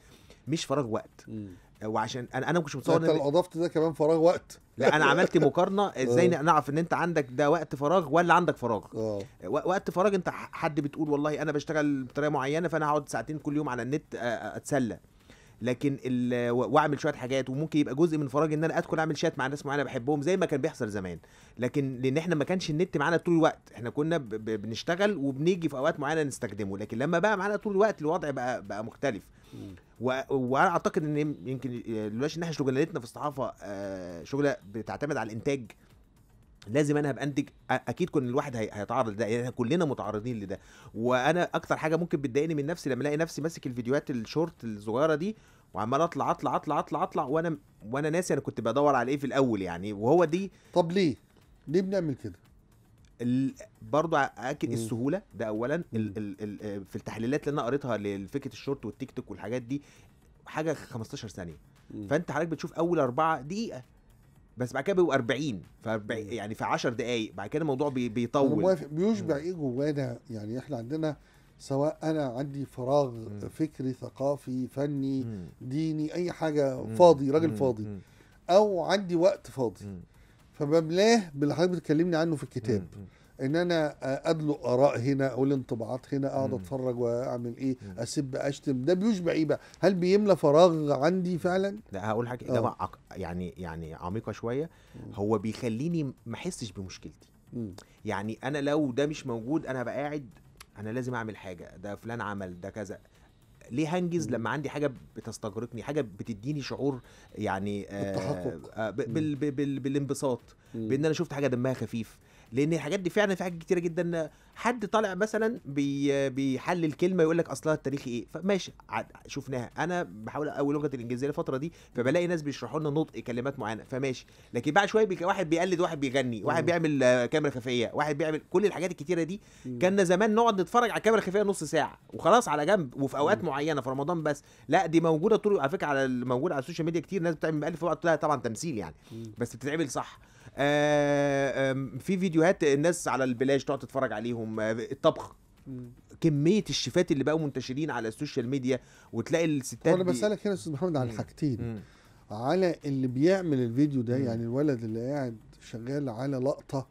مش فراغ وقت م. وعشان انا انا مش متصور انت لو اضفت ده كمان فراغ وقت لا انا عملت مقارنه آه. ازاي نعرف ان انت عندك ده وقت فراغ ولا عندك فراغ أوه. وقت فراغ انت حد بتقول والله انا بشتغل بطريقه معينه فانا هقعد ساعتين كل يوم على النت اتسلى لكن واعمل شويه حاجات وممكن يبقى جزء من فراغي ان انا ادخل اعمل شات مع ناس معينه بحبهم زي ما كان بيحصل زمان لكن لان احنا ما كانش النت معانا طول الوقت احنا كنا بنشتغل وبنيجي في اوقات معينه نستخدمه لكن لما بقى معانا طول الوقت الوضع بقى بقى مختلف وانا اعتقد ان يمكن لولاش ان احنا شغلانتنا في الصحافه آه، شغله بتعتمد على الانتاج لازم انا هبقى انتج اكيد كل الواحد هيتعرض لده يعني كلنا متعرضين لده وانا اكتر حاجه ممكن بتضايقني من نفسي لما الاقي نفسي ماسك الفيديوهات الشورت الصغيره دي وعمال اطلع اطلع اطلع اطلع اطلع وانا وانا ناسي انا كنت بدور على ايه في الاول يعني وهو دي طب ليه؟ ليه بنعمل كده؟ ال... برضو اكد مم. السهوله ده اولا ال... ال... ال... آه، في التحليلات اللي انا قريتها لفكره الشورت والتيك توك والحاجات دي حاجه 15 ثانيه مم. فانت حضرتك بتشوف اول اربعه دقيقه بس بعد كده بيبقوا 40 ف يعني في 10 دقائق بعد كده الموضوع بيطول بيشبع ايه جوانا يعني احنا عندنا سواء انا عندي فراغ م. فكري ثقافي فني م. ديني اي حاجه فاضي راجل فاضي او عندي وقت فاضي فبملاه باللي حضرتك بتكلمني عنه في الكتاب ان انا ادلق اراء هنا اقول انطباعات هنا اقعد اتفرج واعمل ايه مم. اسب اشتم ده بيشبع ايه بقى هل بيملى فراغ عندي فعلا لا هقول حاجه ده آه. يعني يعني عميقه شويه مم. هو بيخليني ما احسش بمشكلتي يعني انا لو ده مش موجود انا بقاعد قاعد انا لازم اعمل حاجه ده فلان عمل ده كذا ليه هنجز لما عندي حاجه بتستغرقني حاجه بتديني شعور يعني آه، بالتحقق آه بال بال بال بالانبساط بان انا شفت حاجه دمها خفيف لان الحاجات دي فعلا في حاجات كتيره جدا حد طالع مثلا بي بيحلل كلمه يقول لك اصلها التاريخي ايه فماشي شفناها انا بحاول اقوي لغه الانجليزيه الفتره دي فبلاقي ناس بيشرحوا لنا نطق كلمات معينه فماشي لكن بعد شويه بيك واحد بيقلد واحد بيغني واحد بيعمل كاميرا خفيه واحد بيعمل كل الحاجات الكتيره دي كنا زمان نقعد نتفرج على كاميرا خفيه نص ساعه وخلاص على جنب وفي اوقات معينه في رمضان بس لا دي موجوده طول على فكره على موجوده على السوشيال ميديا كتير ناس بتعمل بقى في وقت طبعا تمثيل يعني بس بتتعمل صح آه، في فيديوهات الناس على البلاج تقعد تتفرج عليهم آه، الطبخ كميه الشيفات اللي بقوا منتشرين على السوشيال ميديا وتلاقي الستات انا بسالك هنا يا استاذ محمد على الحاجتين على اللي بيعمل الفيديو ده مم. يعني الولد اللي قاعد شغال على لقطه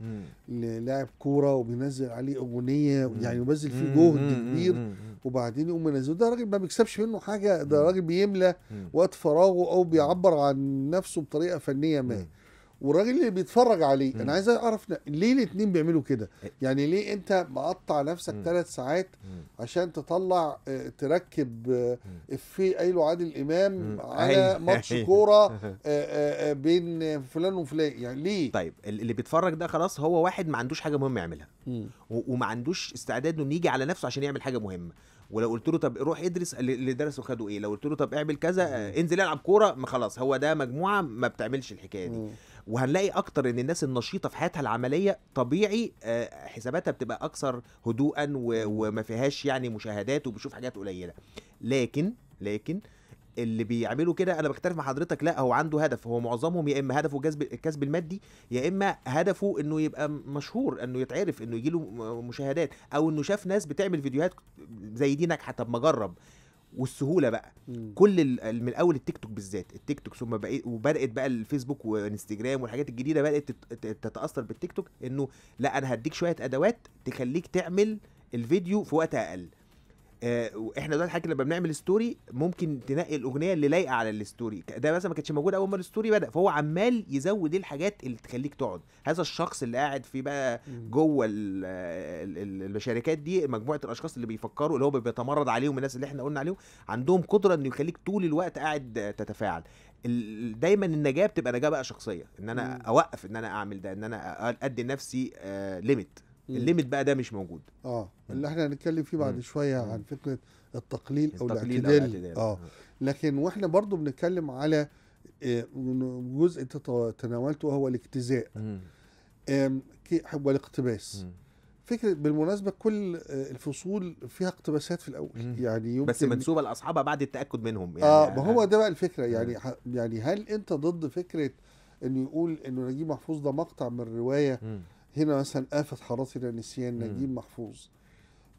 للاعب كوره وبينزل عليه اغنيه يعني بيبذل فيه جهد كبير وبعدين يقوم منزله ده راجل ما بيكسبش منه حاجه ده راجل بيملى وقت فراغه او بيعبر عن نفسه بطريقه فنيه ما والراجل اللي بيتفرج عليه مم. انا عايز اعرف ليه الاثنين بيعملوا كده إيه؟ يعني ليه انت مقطع نفسك ثلاث ساعات عشان تطلع آه، تركب افيه آه، قايله عادل امام على أيوة. ماتش أيوة. كوره آه، بين فلان وفلان يعني ليه طيب اللي بيتفرج ده خلاص هو واحد ما عندوش حاجه مهمه يعملها وما عندوش استعداد انه يجي على نفسه عشان يعمل حاجه مهمه ولو قلت له طب روح ادرس اللي درسه خدوا ايه لو قلت له طب اعمل كذا انزل العب كوره ما خلاص هو ده مجموعه ما بتعملش الحكايه دي وهنلاقي اكتر ان الناس النشيطه في حياتها العمليه طبيعي آه، حساباتها بتبقى اكثر هدوءا وما فيهاش يعني مشاهدات وبشوف حاجات قليله لكن لكن اللي بيعملوا كده انا بختلف مع حضرتك لا هو عنده هدف هو معظمهم يا اما هدفه جذب الكسب المادي يا اما هدفه انه يبقى مشهور انه يتعرف انه يجيله مشاهدات او انه شاف ناس بتعمل فيديوهات زي دي ناجحه طب ما اجرب والسهوله بقى مم. كل من اول التيك توك بالذات التيك توك ثم بقيت وبدات بقى الفيسبوك وانستجرام والحاجات الجديده بدات تتاثر بالتيك توك انه لا انا هديك شويه ادوات تخليك تعمل الفيديو في وقت اقل آه، احنا دلوقتي حضرتك لما بنعمل ستوري ممكن تنقي الاغنيه اللي لايقه على الستوري ده مثلا ما كانش موجود اول ما الستوري بدا فهو عمال يزود الحاجات اللي تخليك تقعد هذا الشخص اللي قاعد في بقى جوه المشاركات دي مجموعه الاشخاص اللي بيفكروا اللي هو بيتمرد عليهم الناس اللي احنا قلنا عليهم عندهم قدره انه يخليك طول الوقت قاعد تتفاعل دايما النجاه بتبقى نجاه بقى شخصيه ان انا اوقف ان انا اعمل ده ان انا ادي لنفسي ليميت آه، الليميت بقى ده مش موجود اه اللي احنا هنتكلم فيه بعد شويه عن فكره التقليل, التقليل او الاعتدال اه لكن واحنا برضو بنتكلم على آه، جزء تناولته وهو الاجتزاء والاقتباس فكره بالمناسبه كل آه، الفصول فيها اقتباسات في الاول مم. يعني يمكن بس منسوبه لاصحابها بعد التاكد منهم يعني اه ما يعني هو ده بقى الفكره يعني يعني هل انت ضد فكره انه يقول انه نجيب محفوظ ده مقطع من روايه مم. هنا مثلا آفة حراسي للنسيان نجيب محفوظ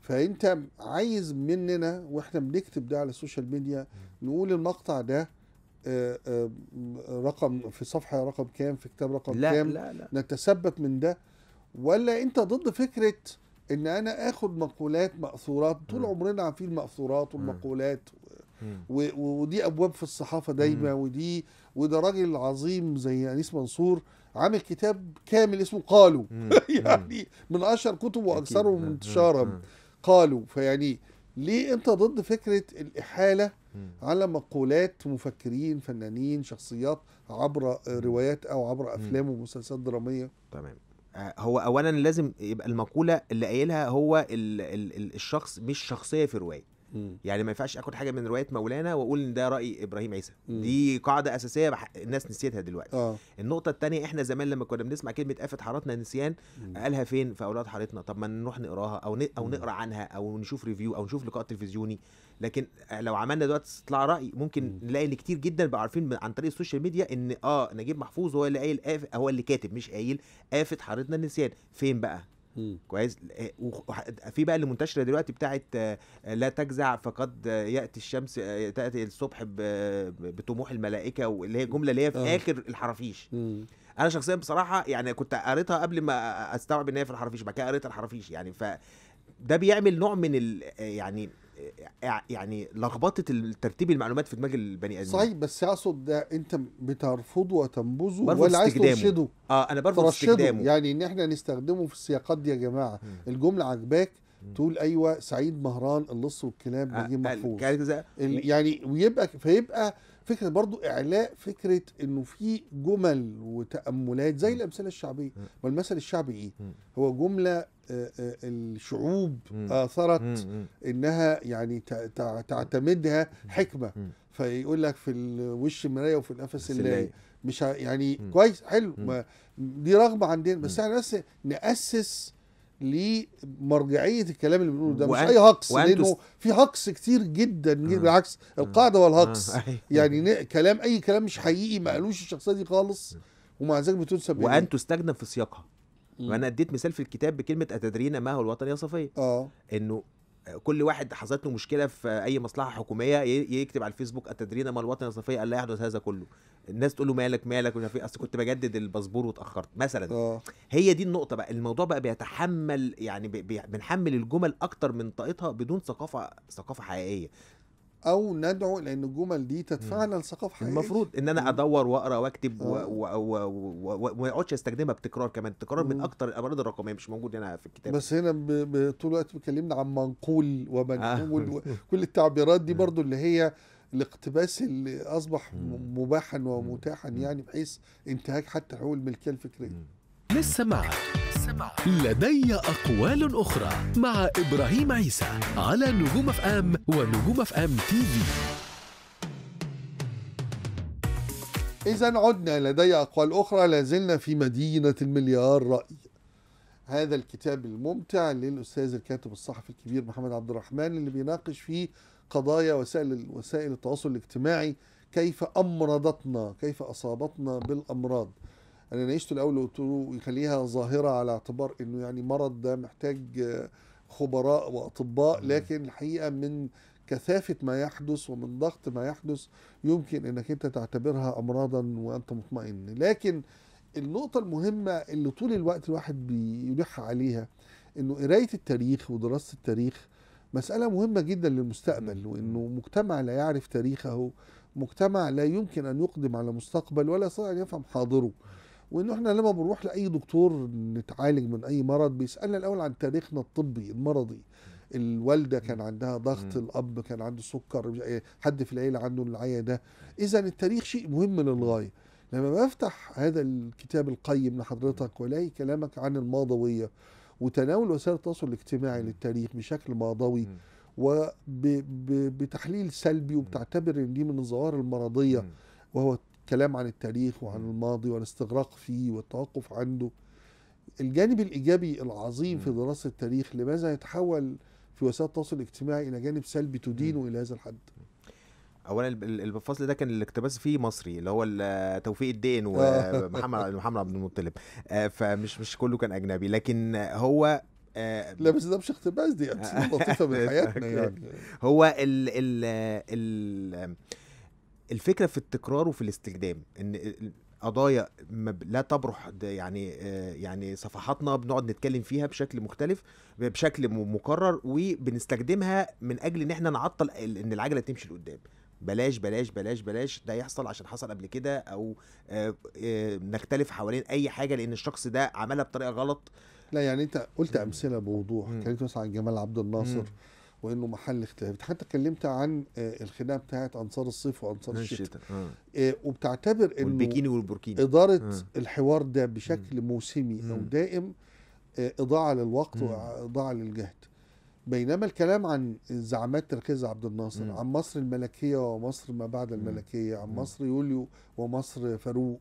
فانت عايز مننا واحنا بنكتب ده على السوشيال ميديا نقول المقطع ده آآ آه، آآ آه، رقم في صفحه رقم كام في كتاب رقم لا كام لا لا. نتثبت من ده ولا انت ضد فكره ان انا اخد مقولات ماثورات طول عمرنا عارفين الماثورات والمقولات و... ودي ابواب في الصحافه دايما ودي وده راجل عظيم زي انيس منصور عامل كتاب كامل اسمه قالوا يعني من اشهر كتبه واكثرهم انتشارا قالوا فيعني ليه انت ضد فكره الاحاله على مقولات مفكرين فنانين شخصيات عبر روايات او عبر افلام ومسلسلات دراميه تمام آه، هو اولا لازم يبقى المقوله اللي قايلها هو الـ الـ الشخص مش شخصيه في روايه يعني ما ينفعش اخد حاجه من روايه مولانا واقول ان ده راي ابراهيم عيسى مم. دي قاعده اساسيه بح... الناس نسيتها دلوقتي آه. النقطه الثانيه احنا زمان لما كنا بنسمع كلمه آفة حارتنا نسيان مم. قالها فين في اولاد حارتنا طب ما نروح نقراها او ن... او نقرا عنها او نشوف ريفيو او نشوف لقاء تلفزيوني لكن لو عملنا دلوقتي استطلاع راي ممكن مم. نلاقي ان كتير جدا بقى عارفين عن طريق السوشيال ميديا ان اه نجيب محفوظ هو اللي قايل آف... هو اللي كاتب مش قايل آفة حارتنا نسيان فين بقى كويس آه، في بقى اللي منتشره دلوقتي بتاعت آه، لا تجزع فقد ياتي الشمس آه، تاتي الصبح بطموح الملائكه واللي هي جمله اللي هي في اخر الحرافيش انا شخصيا بصراحه يعني كنت قريتها قبل ما استوعب ان هي في الحرافيش بعد كده قريت الحرافيش يعني ف ده بيعمل نوع من يعني يعني لخبطه ترتيب المعلومات في دماغ البني ادمين صحيح بس اقصد ده انت بترفضه وتنبذه ولا عايز ترشده اه انا برفض استخدامه يعني ان احنا نستخدمه في السياقات دي يا جماعه م. الجمله عجباك تقول ايوه سعيد مهران اللص والكلاب نجيب آه، محفوظ يعني-, يعني ويبقى فيبقى فكره برضو اعلاء فكره انه في جمل وتاملات زي الامثله الشعبيه والمثل الشعبي ايه هو جمله آه، آه، الشعوب اثرت انها يعني تعتمدها حكمه فيقول لك في الوش المرايه وفي النفس اللي مش يعني كويس حلو دي رغبه عندنا بس احنا بس ناسس لمرجعيه الكلام اللي بنقوله ده مش اي هقص لانه في هقص كتير جدا بالعكس القاعده والهقص أيوه. يعني كلام اي كلام مش حقيقي ما قالوش الشخصيه دي خالص ومع ذلك بتنسب وان تستجنب في سياقها وانا اديت مثال في الكتاب بكلمه اتدرين ما هو الوطن يا صفيه اه انه كل واحد حصلت له مشكله في اي مصلحه حكوميه يكتب على الفيسبوك اتدرين ما الوطن يا صفيه الا يحدث هذا كله الناس تقول له مالك مالك مش عارف إيه. اصل كنت بجدد الباسبور واتاخرت مثلا أوه. هي دي النقطه بقى الموضوع بقى بيتحمل يعني بنحمل الجمل اكتر من طاقتها بدون ثقافه ثقافه حقيقيه او ندعو لان الجمل دي تدفعنا لثقافه حقيقيه المفروض ان انا ادور واقرا واكتب وما آه. اقعدش استخدمها بتكرار كمان التكرار من اكتر الامراض الرقميه مش موجود هنا في الكتاب بس هنا طول الوقت بيكلمنا عن منقول ومنقول آه. كل التعبيرات دي برضو اللي هي الاقتباس اللي اصبح مباحا ومتاحا يعني بحيث انتهاك حتى حقوق الملكيه الفكريه لسه معك لدي أقوال أخرى مع إبراهيم عيسى على نجوم اف ام ونجوم اف ام تي في إذا عدنا لدي أقوال أخرى لازلنا في مدينة المليار رأي هذا الكتاب الممتع للأستاذ الكاتب الصحفي الكبير محمد عبد الرحمن اللي بيناقش فيه قضايا وسائل وسائل التواصل الاجتماعي كيف أمرضتنا كيف أصابتنا بالأمراض انا ناقشته الاول وقلت له يخليها ظاهره على اعتبار انه يعني مرض ده محتاج آه، خبراء واطباء لكن الحقيقه من كثافه ما يحدث ومن ضغط ما يحدث يمكن انك انت تعتبرها امراضا وانت مطمئن لكن النقطه المهمه اللي طول الوقت الواحد بيلح عليها انه قرايه التاريخ ودراسه التاريخ مساله مهمه جدا للمستقبل وانه مجتمع لا يعرف تاريخه مجتمع لا يمكن ان يقدم على مستقبل ولا يستطيع ان يفهم حاضره وان احنا لما بنروح لاي دكتور نتعالج من اي مرض بيسالنا الاول عن تاريخنا الطبي المرضي الوالده كان عندها ضغط الاب كان عنده سكر حد في العيله عنده العيا ده اذا التاريخ شيء مهم للغايه لما بفتح هذا الكتاب القيم لحضرتك والاقي كلامك عن الماضويه وتناول وسائل التواصل الاجتماعي للتاريخ بشكل ماضوي وبتحليل سلبي وبتعتبر ان دي من الظواهر المرضيه وهو كلام عن التاريخ وعن الماضي والاستغراق فيه والتوقف عنده الجانب الإيجابي العظيم في دراسة التاريخ لماذا يتحول في وسائل التواصل الاجتماعي إلى جانب سلبي تدينه إلى هذا الحد اولا الفصل ده كان الاقتباس فيه مصري اللي هو توفيق الدين ومحمد آه. محمد عبد المطلب آه، فمش مش كله كان اجنبي لكن هو آه، لا بس ده مش اقتباس دي لطيفه من حياتنا يعني هو ال ال ال الفكره في التكرار وفي الاستخدام ان قضايا لا تبرح يعني آه، يعني صفحاتنا بنقعد نتكلم فيها بشكل مختلف بشكل مكرر وبنستخدمها من اجل ان احنا نعطل ان العجله تمشي لقدام بلاش بلاش بلاش بلاش ده يحصل عشان حصل قبل كده او آه، آه، نختلف حوالين اي حاجه لان الشخص ده عملها بطريقه غلط لا يعني انت قلت امثله بوضوح اتكلمت مثلا عن جمال عبد الناصر م. وانه محل اختلاف حتى اتكلمت عن آه، الخناقه بتاعت انصار الصيف وانصار الشتاء آه. آه. وبتعتبر انه والبكيني والبوركيني اداره آه. الحوار ده بشكل م. موسمي م. او دائم آه، اضاعه للوقت واضاعه للجهد بينما الكلام عن زعامات تركيز عبد الناصر عن مصر الملكيه ومصر ما بعد الملكيه عن مصر يوليو ومصر فاروق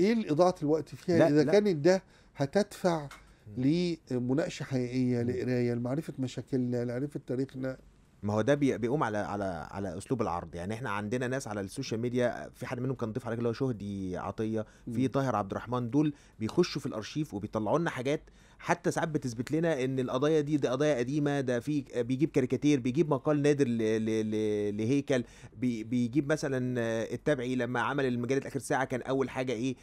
ايه اضاعه الوقت فيها لا اذا لا. كانت ده هتدفع لمناقشه حقيقيه لقرايه لمعرفه مشاكلنا لمعرفه تاريخنا ما هو ده بيقوم على على على اسلوب العرض يعني احنا عندنا ناس على السوشيال ميديا في حد منهم كان ضيف عليك اللي هو شهدي عطيه في طاهر عبد الرحمن دول بيخشوا في الارشيف وبيطلعوا لنا حاجات حتى ساعات بتثبت لنا ان القضايا دي دي قضايا قديمه ده في بيجيب كاريكاتير بيجيب مقال نادر لهيكل بيجيب مثلا التبعي لما عمل المجله اخر ساعه كان اول حاجه ايه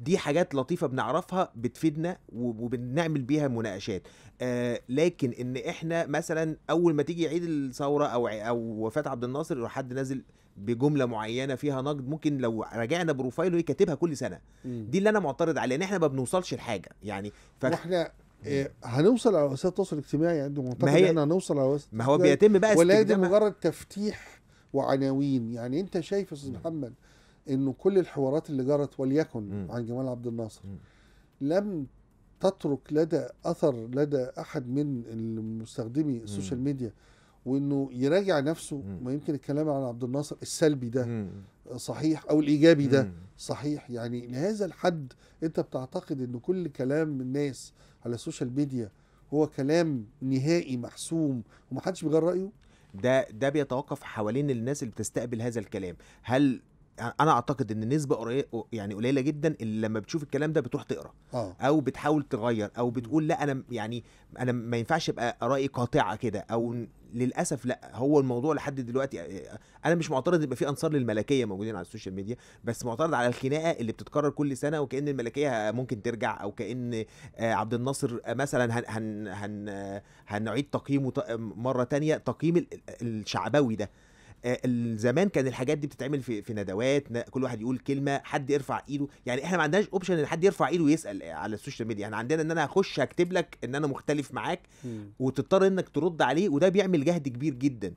دي حاجات لطيفه بنعرفها بتفيدنا وبنعمل بيها مناقشات آه لكن ان احنا مثلا اول ما تيجي عيد الثوره او او وفاه عبد الناصر يروح حد نازل بجمله معينه فيها نقد ممكن لو رجعنا بروفايله هي كاتبها كل سنه م. دي اللي انا معترض عليها ان احنا ما بنوصلش لحاجه يعني ف... واحنا إيه هنوصل على وسائل التواصل الاجتماعي عنده يعني منطقه ان احنا هنوصل على وسائل ما هو بيتم بقى ولكن مجرد تفتيح وعناوين يعني انت شايف يا استاذ محمد انه كل الحوارات اللي جرت وليكن م. عن جمال عبد الناصر م. لم تترك لدى اثر لدى احد من المستخدمي السوشيال ميديا وانه يراجع نفسه م. ما يمكن الكلام عن عبد الناصر السلبي ده م. صحيح او الايجابي ده م. صحيح يعني لهذا الحد انت بتعتقد ان كل كلام الناس على السوشيال ميديا هو كلام نهائي محسوم ومحدش بيغير رايه ده ده بيتوقف حوالين الناس اللي بتستقبل هذا الكلام هل انا اعتقد ان نسبه قريبه يعني قليله جدا اللي لما بتشوف الكلام ده بتروح تقرا أوه. او بتحاول تغير او بتقول لا انا يعني انا ما ينفعش ابقى رايي قاطعه كده او للاسف لا هو الموضوع لحد دلوقتي انا مش معترض يبقى في انصار للملكيه موجودين على السوشيال ميديا بس معترض على الخناقه اللي بتتكرر كل سنه وكان الملكيه ممكن ترجع او كان عبد الناصر مثلا هن هن هن هنعيد تقييمه مره تانية تقييم الشعبوي ده آه، زمان كان الحاجات دي بتتعمل في في ندوات كل واحد يقول كلمه حد يرفع ايده يعني احنا ما عندناش اوبشن ان حد يرفع ايده ويسال آه، على السوشيال ميديا احنا عندنا ان انا هخش اكتب لك ان انا مختلف معاك وتضطر انك ترد عليه وده بيعمل جهد كبير جدا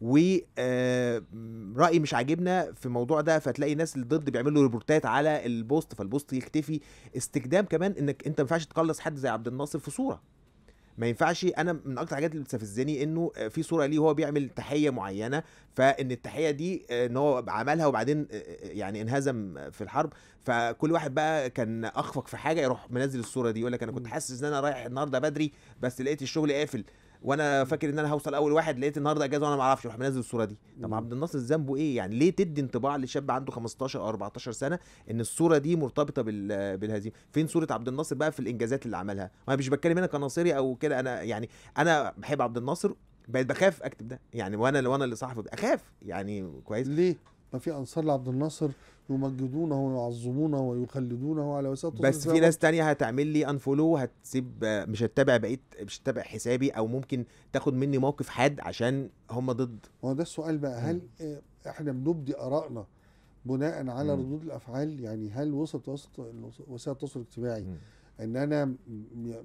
و آه، رأي مش عاجبنا في الموضوع ده فتلاقي ناس ضد بيعملوا ريبورتات على البوست فالبوست يختفي استخدام كمان انك انت ما ينفعش تقلص حد زي عبد الناصر في صوره ما ينفعش انا من اكتر الحاجات اللي بتستفزني انه في صوره ليه وهو بيعمل تحيه معينه فان التحيه دي آه، ان هو عملها وبعدين آه، آه، يعني انهزم في الحرب فكل واحد بقى كان اخفق في حاجه يروح منزل الصوره دي يقول لك انا كنت حاسس ان انا رايح النهارده بدري بس لقيت الشغل قافل وانا فاكر ان انا هوصل اول واحد لقيت النهارده اجازه وانا ما اعرفش راح منزل الصوره دي طب عبد الناصر ذنبه ايه يعني ليه تدي انطباع لشاب عنده 15 او 14 سنه ان الصوره دي مرتبطه بالهزيمه فين صوره عبد الناصر بقى في الانجازات اللي عملها وانا مش بتكلم هنا كناصري او كده انا يعني انا بحب عبد الناصر بقيت بخاف اكتب ده يعني وانا لو انا اللي صاحبه اخاف يعني كويس ليه ما في انصار لعبد الناصر يمجدونه ويعظمونه ويخلدونه على وسائل بس في ناس تانية هتعمل لي انفولو هتسيب مش هتتابع بقيت مش هتتابع حسابي او ممكن تاخد مني موقف حاد عشان هم ضد هو ده السؤال بقى هل م. احنا بنبدي ارائنا بناء على م. ردود الافعال يعني هل وصلت وسائل التواصل الاجتماعي ان انا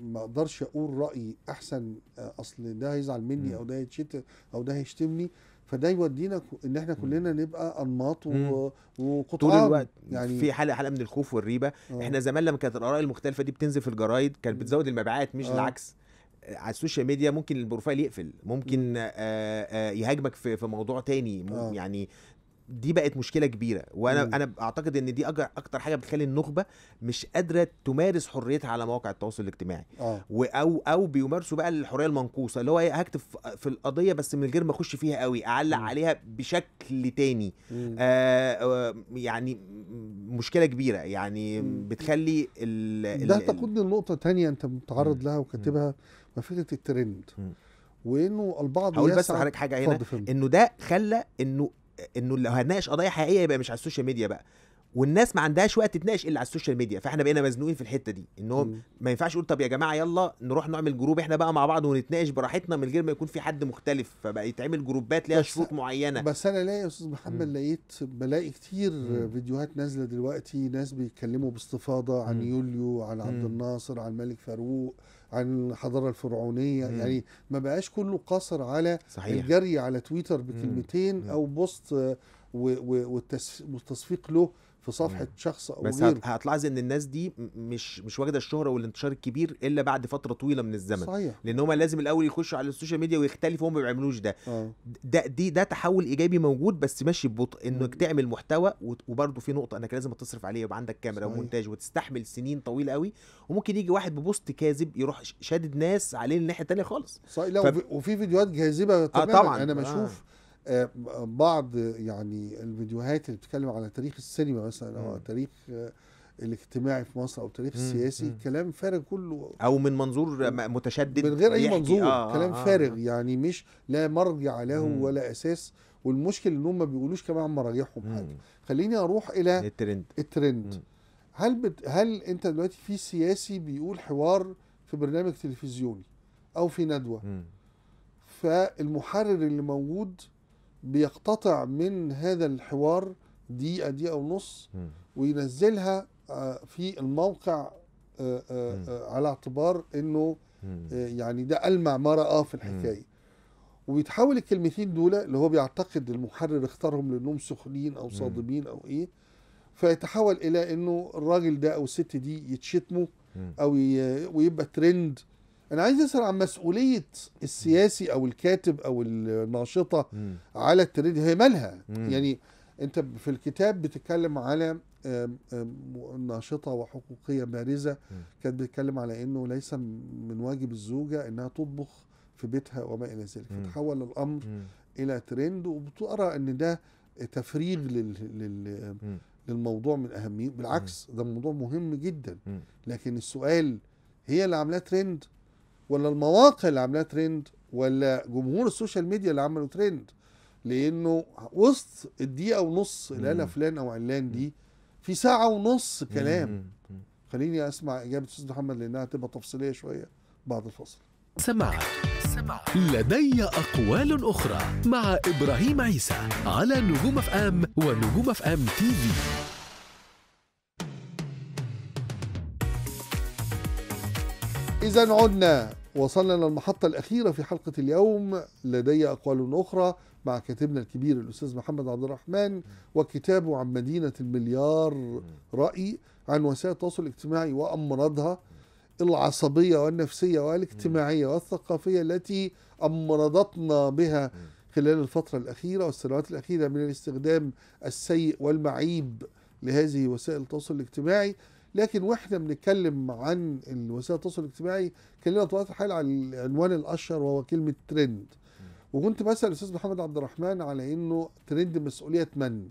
ما اقدرش اقول رايي احسن آه، اصل ده هيزعل مني م. او ده يتشتم او ده هيشتمني فده يودينا ان احنا كلنا نبقى انماط وقطاع طول الوقت يعني في حاله حاله من الخوف والريبه آه. احنا زمان لما كانت الاراء المختلفه دي بتنزل في الجرايد كانت بتزود المبيعات مش آه. العكس آه، على السوشيال ميديا ممكن البروفايل يقفل ممكن آآ آآ آه، آه، يهاجمك في, في موضوع تاني آه. يعني دي بقت مشكله كبيره وانا مم. انا اعتقد ان دي اكتر حاجه بتخلي النخبه مش قادره تمارس حريتها على مواقع التواصل الاجتماعي آه. او او بيمارسوا بقى الحريه المنقوصه اللي هو ايه هكتب في القضيه بس من غير ما اخش فيها قوي اعلق مم. عليها بشكل تاني آه،, آه يعني مشكله كبيره يعني بتخلي الـ الـ ده تقودني لنقطه تانية انت متعرض لها وكاتبها مفيده الترند مم. وانه البعض هقول بس حضرتك حاجه هنا انه ده خلى انه انه لو هنناقش قضايا حقيقيه يبقى مش على السوشيال ميديا بقى والناس ما عندهاش وقت تناقش الا على السوشيال ميديا فاحنا بقينا مزنوقين في الحته دي ان هو ما ينفعش يقول طب يا جماعه يلا نروح نعمل جروب احنا بقى مع بعض ونتناقش براحتنا من غير ما يكون في حد مختلف فبقى يتعمل جروبات ليها شروط معينه بس انا لا يا استاذ محمد لقيت بلاقي كتير مم. فيديوهات نازله دلوقتي ناس بيتكلموا باستفاضه عن مم. يوليو عن عبد الناصر عن الملك فاروق عن الحضاره الفرعونيه مم. يعني ما بقاش كله قاصر على صحيح. الجري على تويتر بكلمتين مم. او بوست والتصفيق له في صفحه مم. شخص او بس غيره. هتلاحظ ان الناس دي مش مش واخده الشهره والانتشار الكبير الا بعد فتره طويله من الزمن صحيح. لان هم لازم الاول يخشوا على السوشيال ميديا ويختلفوا هم ما بيعملوش ده آه. ده دي ده تحول ايجابي موجود بس ماشي ببطء انك تعمل محتوى وبرده في نقطه انك لازم تصرف عليه يبقى عندك كاميرا صحيح. ومونتاج وتستحمل سنين طويله قوي وممكن يجي واحد ببوست كاذب يروح شادد ناس عليه الناحيه الثانيه خالص صحيح لا ف... وفي فيديوهات جاذبه آه، تماما آه طبعا انا بشوف آه. بعض يعني الفيديوهات اللي بتتكلم على تاريخ السينما مثلا او تاريخ الاجتماعي في مصر او التاريخ السياسي مم. كلام فارغ كله او من منظور متشدد من غير اي منظور آه كلام آه, آه. فارغ آه يعني مش لا مرجع له مم. ولا اساس والمشكل ان هم ما بيقولوش كمان عن مراجعهم حاجه خليني اروح الى الترند الترند مم. هل بت... هل انت دلوقتي في سياسي بيقول حوار في برنامج تلفزيوني او في ندوه مم. فالمحرر اللي موجود بيقتطع من هذا الحوار دقيقة دقيقة ونص وينزلها آه، في الموقع آه، آه، على اعتبار انه يعني ده ألمع ما رآه في الحكاية وبيتحول الكلمتين دول اللي هو بيعتقد المحرر اختارهم لانهم سخنين او صادمين او ايه فيتحول الى انه الراجل ده او الست دي يتشتموا او ويبقى ترند انا عايز اسال عن مسؤوليه السياسي او الكاتب او الناشطه م. على الترند هي مالها يعني انت في الكتاب بتتكلم على ناشطة وحقوقية بارزة كانت بتتكلم على انه ليس من واجب الزوجة انها تطبخ في بيتها وما الى ذلك فتحول الامر م. الى ترند وبتقرا ان ده تفريغ لل... لل... للموضوع من اهميته بالعكس ده موضوع مهم جدا لكن السؤال هي اللي عاملاه ترند ولا المواقع اللي عاملاها ترند ولا جمهور السوشيال ميديا اللي عملوا ترند لانه وسط الدقيقه ونص اللي قالها فلان او علان دي في ساعه ونص كلام خليني اسمع اجابه استاذ محمد لانها تبقى تفصيليه شويه بعد الفصل سمع لدي أقوال أخرى مع إبراهيم عيسى على نجوم أف أم ونجوم أف أم تي في إذا عدنا وصلنا للمحطة الأخيرة في حلقة اليوم لدي أقوال أخرى مع كاتبنا الكبير الأستاذ محمد عبد الرحمن وكتابه عن مدينة المليار رأي عن وسائل التواصل الاجتماعي وأمراضها العصبية والنفسية والاجتماعية والثقافية التي أمرضتنا بها خلال الفترة الأخيرة والسنوات الأخيرة من الاستخدام السيء والمعيب لهذه وسائل التواصل الاجتماعي لكن واحنا بنتكلم عن وسائل التواصل الاجتماعي كلنا طلعت الحال على العنوان الاشهر وهو كلمه ترند وكنت بسال الاستاذ محمد عبد الرحمن على انه ترند مسؤوليه من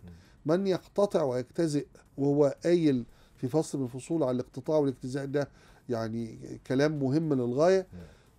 من يقتطع ويجتزئ وهو قايل في فصل من الفصول على الاقتطاع والاجتزاء ده يعني كلام مهم للغايه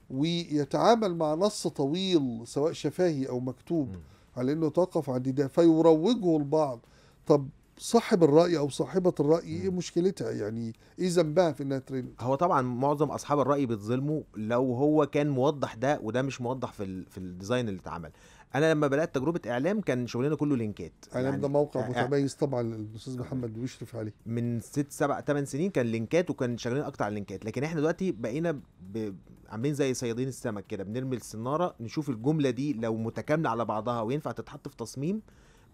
ويتعامل مع نص طويل سواء شفاهي او مكتوب على انه توقف عند ده فيروجه البعض طب صاحب الراي او صاحبه الراي ايه مشكلتها يعني ايه ذنبها في انها ترند هو طبعا معظم اصحاب الراي بيتظلموا لو هو كان موضح ده وده مش موضح في ال... في الديزاين اللي اتعمل انا لما بدات تجربه اعلام كان شغلنا كله لينكات اعلام يعني ده موقع متميز طبعا الاستاذ آه. محمد بيشرف عليه من ست سبع ثمان سنين كان لينكات وكان شغالين اكتر على اللينكات لكن احنا دلوقتي بقينا ب... عاملين زي صيادين السمك كده بنرمي السناره نشوف الجمله دي لو متكامله على بعضها وينفع تتحط في تصميم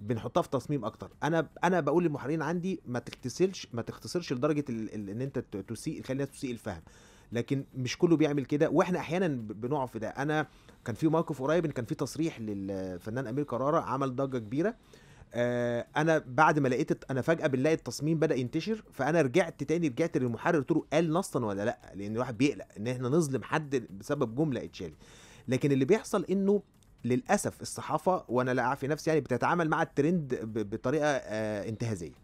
بنحطها في تصميم اكتر انا انا بقول للمحررين عندي ما تختصرش ما تختصرش لدرجه ان انت تسيء تخلي الناس تسيء الفهم لكن مش كله بيعمل كده واحنا احيانا بنقع في ده انا كان في موقف قريب ان كان في تصريح للفنان امير كراره عمل ضجه كبيره آه، انا بعد ما لقيت انا فجاه بنلاقي التصميم بدا ينتشر فانا رجعت تاني رجعت للمحرر قلت له قال نصا ولا لا لان الواحد بيقلق ان احنا نظلم حد بسبب جمله اتشالت لكن اللي بيحصل انه للاسف الصحافه وانا لا اعفي نفسي يعني بتتعامل مع الترند بطريقه آه، انتهازيه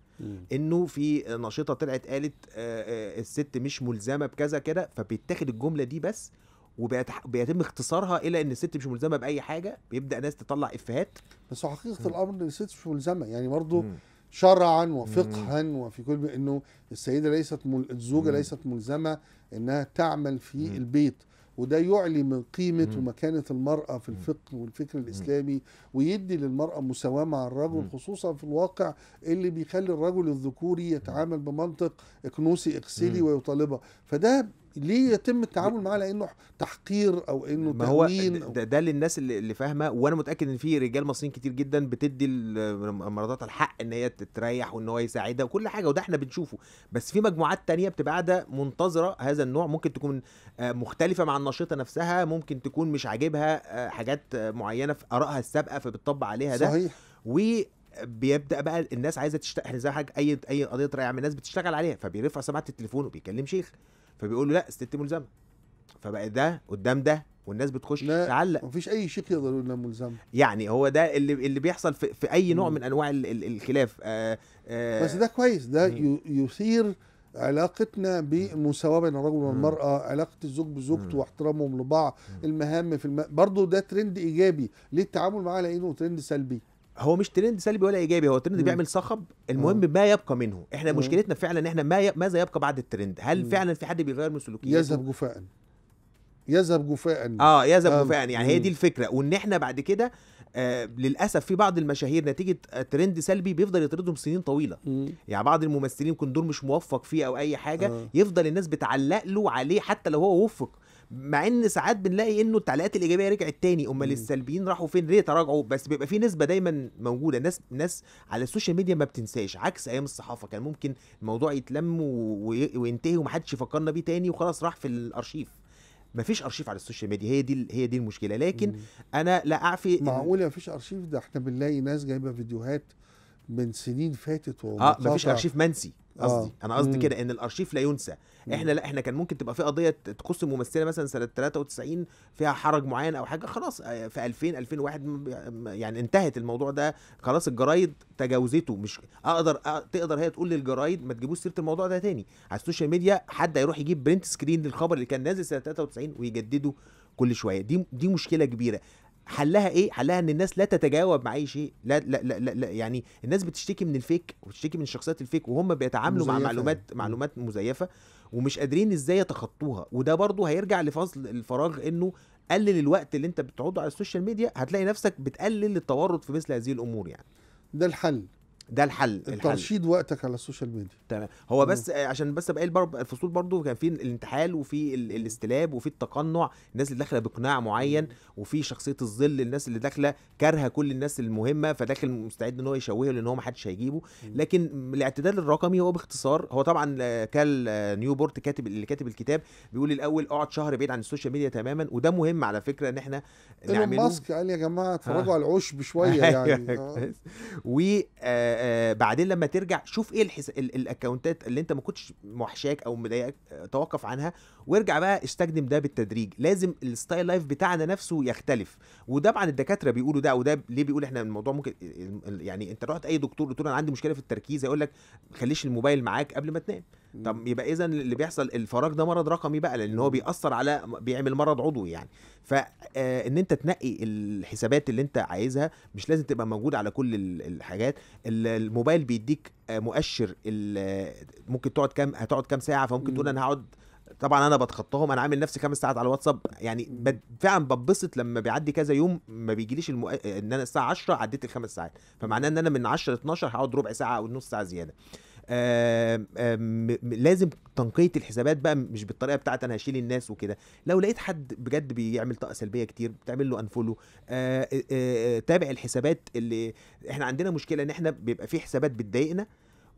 انه في نشيطه طلعت قالت آه، آه، الست مش ملزمه بكذا كده فبيتاخد الجمله دي بس وبيتم اختصارها الى ان الست مش ملزمه باي حاجه بيبدا ناس تطلع افيهات بس حقيقه الامر ان الست مش ملزمه يعني برضه شرعا وفقها وفي كل انه السيده ليست مل... الزوجه مم. ليست ملزمه انها تعمل في مم. البيت وده يعلي من قيمة مم. ومكانة المرأة في الفقه والفكر الإسلامي ويدي للمرأة مساواة مع الرجل خصوصا في الواقع اللي بيخلي الرجل الذكوري يتعامل بمنطق اكنوسي اغسلي ويطالبها فده ليه يتم التعامل معاه لانه تحقير او انه ما هو ده, ده للناس اللي, اللي فاهمه وانا متاكد ان في رجال مصريين كتير جدا بتدي المرضات الحق ان هي تتريح وان هو يساعدها وكل حاجه وده احنا بنشوفه بس في مجموعات تانية بتبقى قاعده منتظره هذا النوع ممكن تكون آه، مختلفه مع النشيطه نفسها ممكن تكون مش عاجبها آه، حاجات معينه في ارائها السابقه فبتطبق عليها ده صحيح و بيبدا بقى الناس عايزه تشتغل احنا زي حاجه اي اي قضيه رائعه من الناس بتشتغل عليها فبيرفع سماعه التليفون وبيكلم شيخ فبيقولوا لا الست ملزمه فبقى ده قدام ده والناس بتخش لا تعلق مفيش اي شيخ يقدر يقول انها ملزمه يعني هو ده اللي اللي بيحصل في, في اي نوع من انواع ال ال الخلاف آآ آه، آآ آه، بس ده كويس ده يثير علاقتنا بمساواه بين الرجل والمراه علاقه الزوج بزوجته واحترامهم لبعض المهام في الم... برضه ده ترند ايجابي ليه التعامل معاه لانه ترند سلبي هو مش ترند سلبي ولا ايجابي هو ترند بيعمل صخب المهم آه. ما يبقى منه احنا آه. مشكلتنا فعلا ان احنا ما ي... ماذا يبقى بعد الترند هل فعلا في حد بيغير من سلوكياته يذهب جفاء يذهب جفاء اه يذهب آه. جفاء يعني هي دي الفكره وان احنا بعد كده آه للاسف في بعض المشاهير نتيجه ترند سلبي بيفضل يطردهم سنين طويله مم. يعني بعض الممثلين يكون دور مش موفق فيه او اي حاجه آه. يفضل الناس بتعلق له عليه حتى لو هو وفق مع ان ساعات بنلاقي انه التعليقات الايجابيه رجعت تاني امال السلبيين راحوا فين ليه تراجعوا بس بيبقى في نسبه دايما موجوده ناس ناس على السوشيال ميديا ما بتنساش عكس ايام الصحافه كان ممكن الموضوع يتلم وينتهي ومحدش يفكرنا بيه تاني وخلاص راح في الارشيف مفيش ارشيف على السوشيال ميديا هي دي هي دي المشكله لكن مم. انا لا اعفي معقول مفيش ارشيف ده احنا بنلاقي ناس جايبه فيديوهات من سنين فاتت اه مفيش ارشيف منسي قصدي آه. انا قصدي كده ان الارشيف لا ينسى مم. احنا لا احنا كان ممكن تبقى في قضيه تخص ممثله مثلا سنه 93 فيها حرج معين او حاجه خلاص آه، في 2000 2001 يعني انتهت الموضوع ده خلاص الجرايد تجاوزته مش اقدر تقدر هي تقول للجرايد ما تجيبوش سيره الموضوع ده تاني على السوشيال ميديا حد هيروح يجيب برنت سكرين للخبر اللي كان نازل سنه 93 ويجدده كل شويه دي دي مشكله كبيره حلها ايه حلها ان الناس لا تتجاوب مع اي شيء لا لا لا, لا يعني الناس بتشتكي من الفيك وبتشتكي من الشخصيات الفيك وهم بيتعاملوا مع معلومات معلومات مزيفه ومش قادرين ازاي يتخطوها وده برضه هيرجع لفصل الفراغ انه قلل الوقت اللي انت بتقعده على السوشيال ميديا هتلاقي نفسك بتقلل التورط في مثل هذه الامور يعني ده الحل ده الحل ترشيد وقتك على السوشيال ميديا تمام هو بس عشان بس ابقى الفصول برضو كان في الانتحال وفي الاستلاب وفي التقنع الناس اللي داخله بقناع معين وفي شخصيه الظل الناس اللي داخله كارهه كل الناس المهمه فداخل مستعد ان هو يشوهه لان هو ما حدش هيجيبه لكن الاعتدال الرقمي هو باختصار هو طبعا كال نيوبورت كاتب اللي كاتب الكتاب بيقول الاول اقعد شهر بعيد عن السوشيال ميديا تماما وده مهم على فكره ان احنا نعمله ماسك قال يا جماعه اتفرجوا آه. على العشب أيوة، شويه يعني و آه، آه، بعدين لما ترجع شوف ايه الحس... الاكونتات اللي انت ما كنتش موحشاك او مضايقك آه، توقف عنها وارجع بقى استخدم ده بالتدريج لازم الستايل لايف بتاعنا نفسه يختلف وطبعا الدكاتره بيقولوا ده وده ليه بيقول احنا الموضوع ممكن يعني انت رحت اي دكتور قلت له انا عندي مشكله في التركيز هيقول لك خليش الموبايل معاك قبل ما تنام طب يبقى اذا اللي بيحصل الفراغ ده مرض رقمي بقى لان هو بيأثر على بيعمل مرض عضوي يعني فان آه، انت تنقي الحسابات اللي انت عايزها مش لازم تبقى موجود على كل الحاجات الموبايل بيديك آه، مؤشر ممكن تقعد كام هتقعد كام ساعه فممكن تقول انا هقعد طبعا انا بتخطاهم انا عامل نفسي خمس ساعات على الواتساب يعني فعلا بتبسط لما بيعدي كذا يوم ما بيجيليش المؤ... ان انا الساعه 10 عديت الخمس ساعات فمعناه ان انا من 10 ل 12 هقعد ربع ساعه او نص ساعه زياده لازم تنقيه الحسابات بقى مش بالطريقه بتاعت انا هشيل الناس وكده لو لقيت حد بجد بيعمل طاقه سلبيه كتير بتعمل له انفولو آه، آه، آه، تابع الحسابات اللي احنا عندنا مشكله ان احنا بيبقى في حسابات بتضايقنا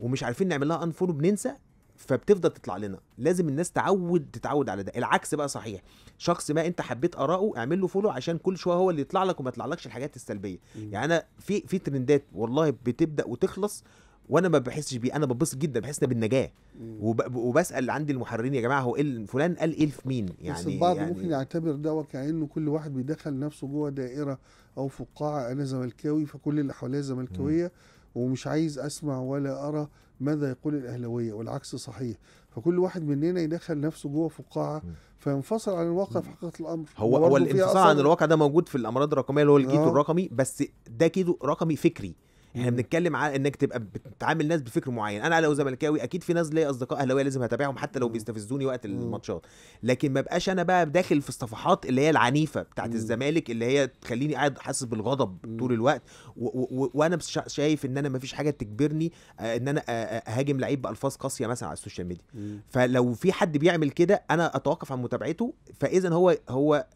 ومش عارفين نعمل لها انفولو بننسى فبتفضل تطلع لنا لازم الناس تعود تتعود على ده العكس بقى صحيح شخص ما انت حبيت اراءه اعمل له فولو عشان كل شويه هو اللي يطلع لك وما يطلعلكش الحاجات السلبيه م. يعني انا في في ترندات والله بتبدا وتخلص وانا ما بحسش بيه انا ببص جدا بحس بالنجاه وب... وبسال عندي المحررين يا جماعه هو ايه فلان قال ايه في مين يعني بس البعض يعني ممكن يعتبر ده وكانه كل واحد بيدخل نفسه جوه دائره او فقاعه انا زملكاوي فكل اللي حواليا زملكاويه ومش عايز اسمع ولا ارى ماذا يقول الاهلاويه والعكس صحيح فكل واحد مننا يدخل نفسه جوه فقاعه فينفصل عن الواقع في حقيقه الامر هو هو الانفصال عن الواقع ده موجود في الامراض الرقميه اللي هو الكيتو آه. الرقمي بس ده كيتو رقمي فكري احنا بنتكلم على انك تبقى بتعامل ناس بفكر معين انا لو زملكاوي اكيد في ناس لي اصدقاء اهلاويه لازم هتابعهم حتى لو بيستفزوني وقت الماتشات لكن ما بقاش انا بقى داخل في الصفحات اللي هي العنيفه بتاعت الزمالك اللي هي تخليني قاعد حاسس بالغضب طول الوقت وانا شايف ان انا ما فيش حاجه تجبرني آه، ان انا آه، آه، اهاجم لعيب بالفاظ قاسيه مثلا على السوشيال ميديا فلو في حد بيعمل كده انا اتوقف عن متابعته فاذا هو هو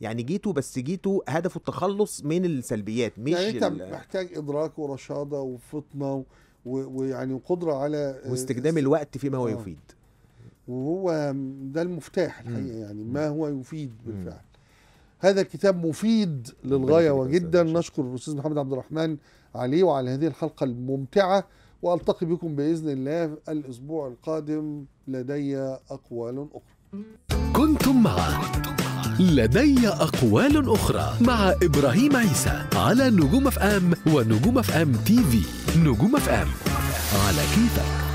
يعني جيته بس جيته هدفه التخلص من السلبيات مش يعني انت محتاج ادراك رشاده وفطنه ويعني وقدره على آه، واستخدام الوقت فيما هو آه. يفيد وهو ده المفتاح الحقيقه يعني ما هو يفيد بالفعل هذا الكتاب مفيد للغايه وجدا نشكر الاستاذ محمد عبد الرحمن عليه وعلى هذه الحلقه الممتعه والتقي بكم باذن الله الاسبوع القادم لدي اقوال اخرى كنتم مع لدي أقوال أخرى مع إبراهيم عيسى على نجوم اف ام ونجوم اف ام تي في نجوم اف ام على كيفك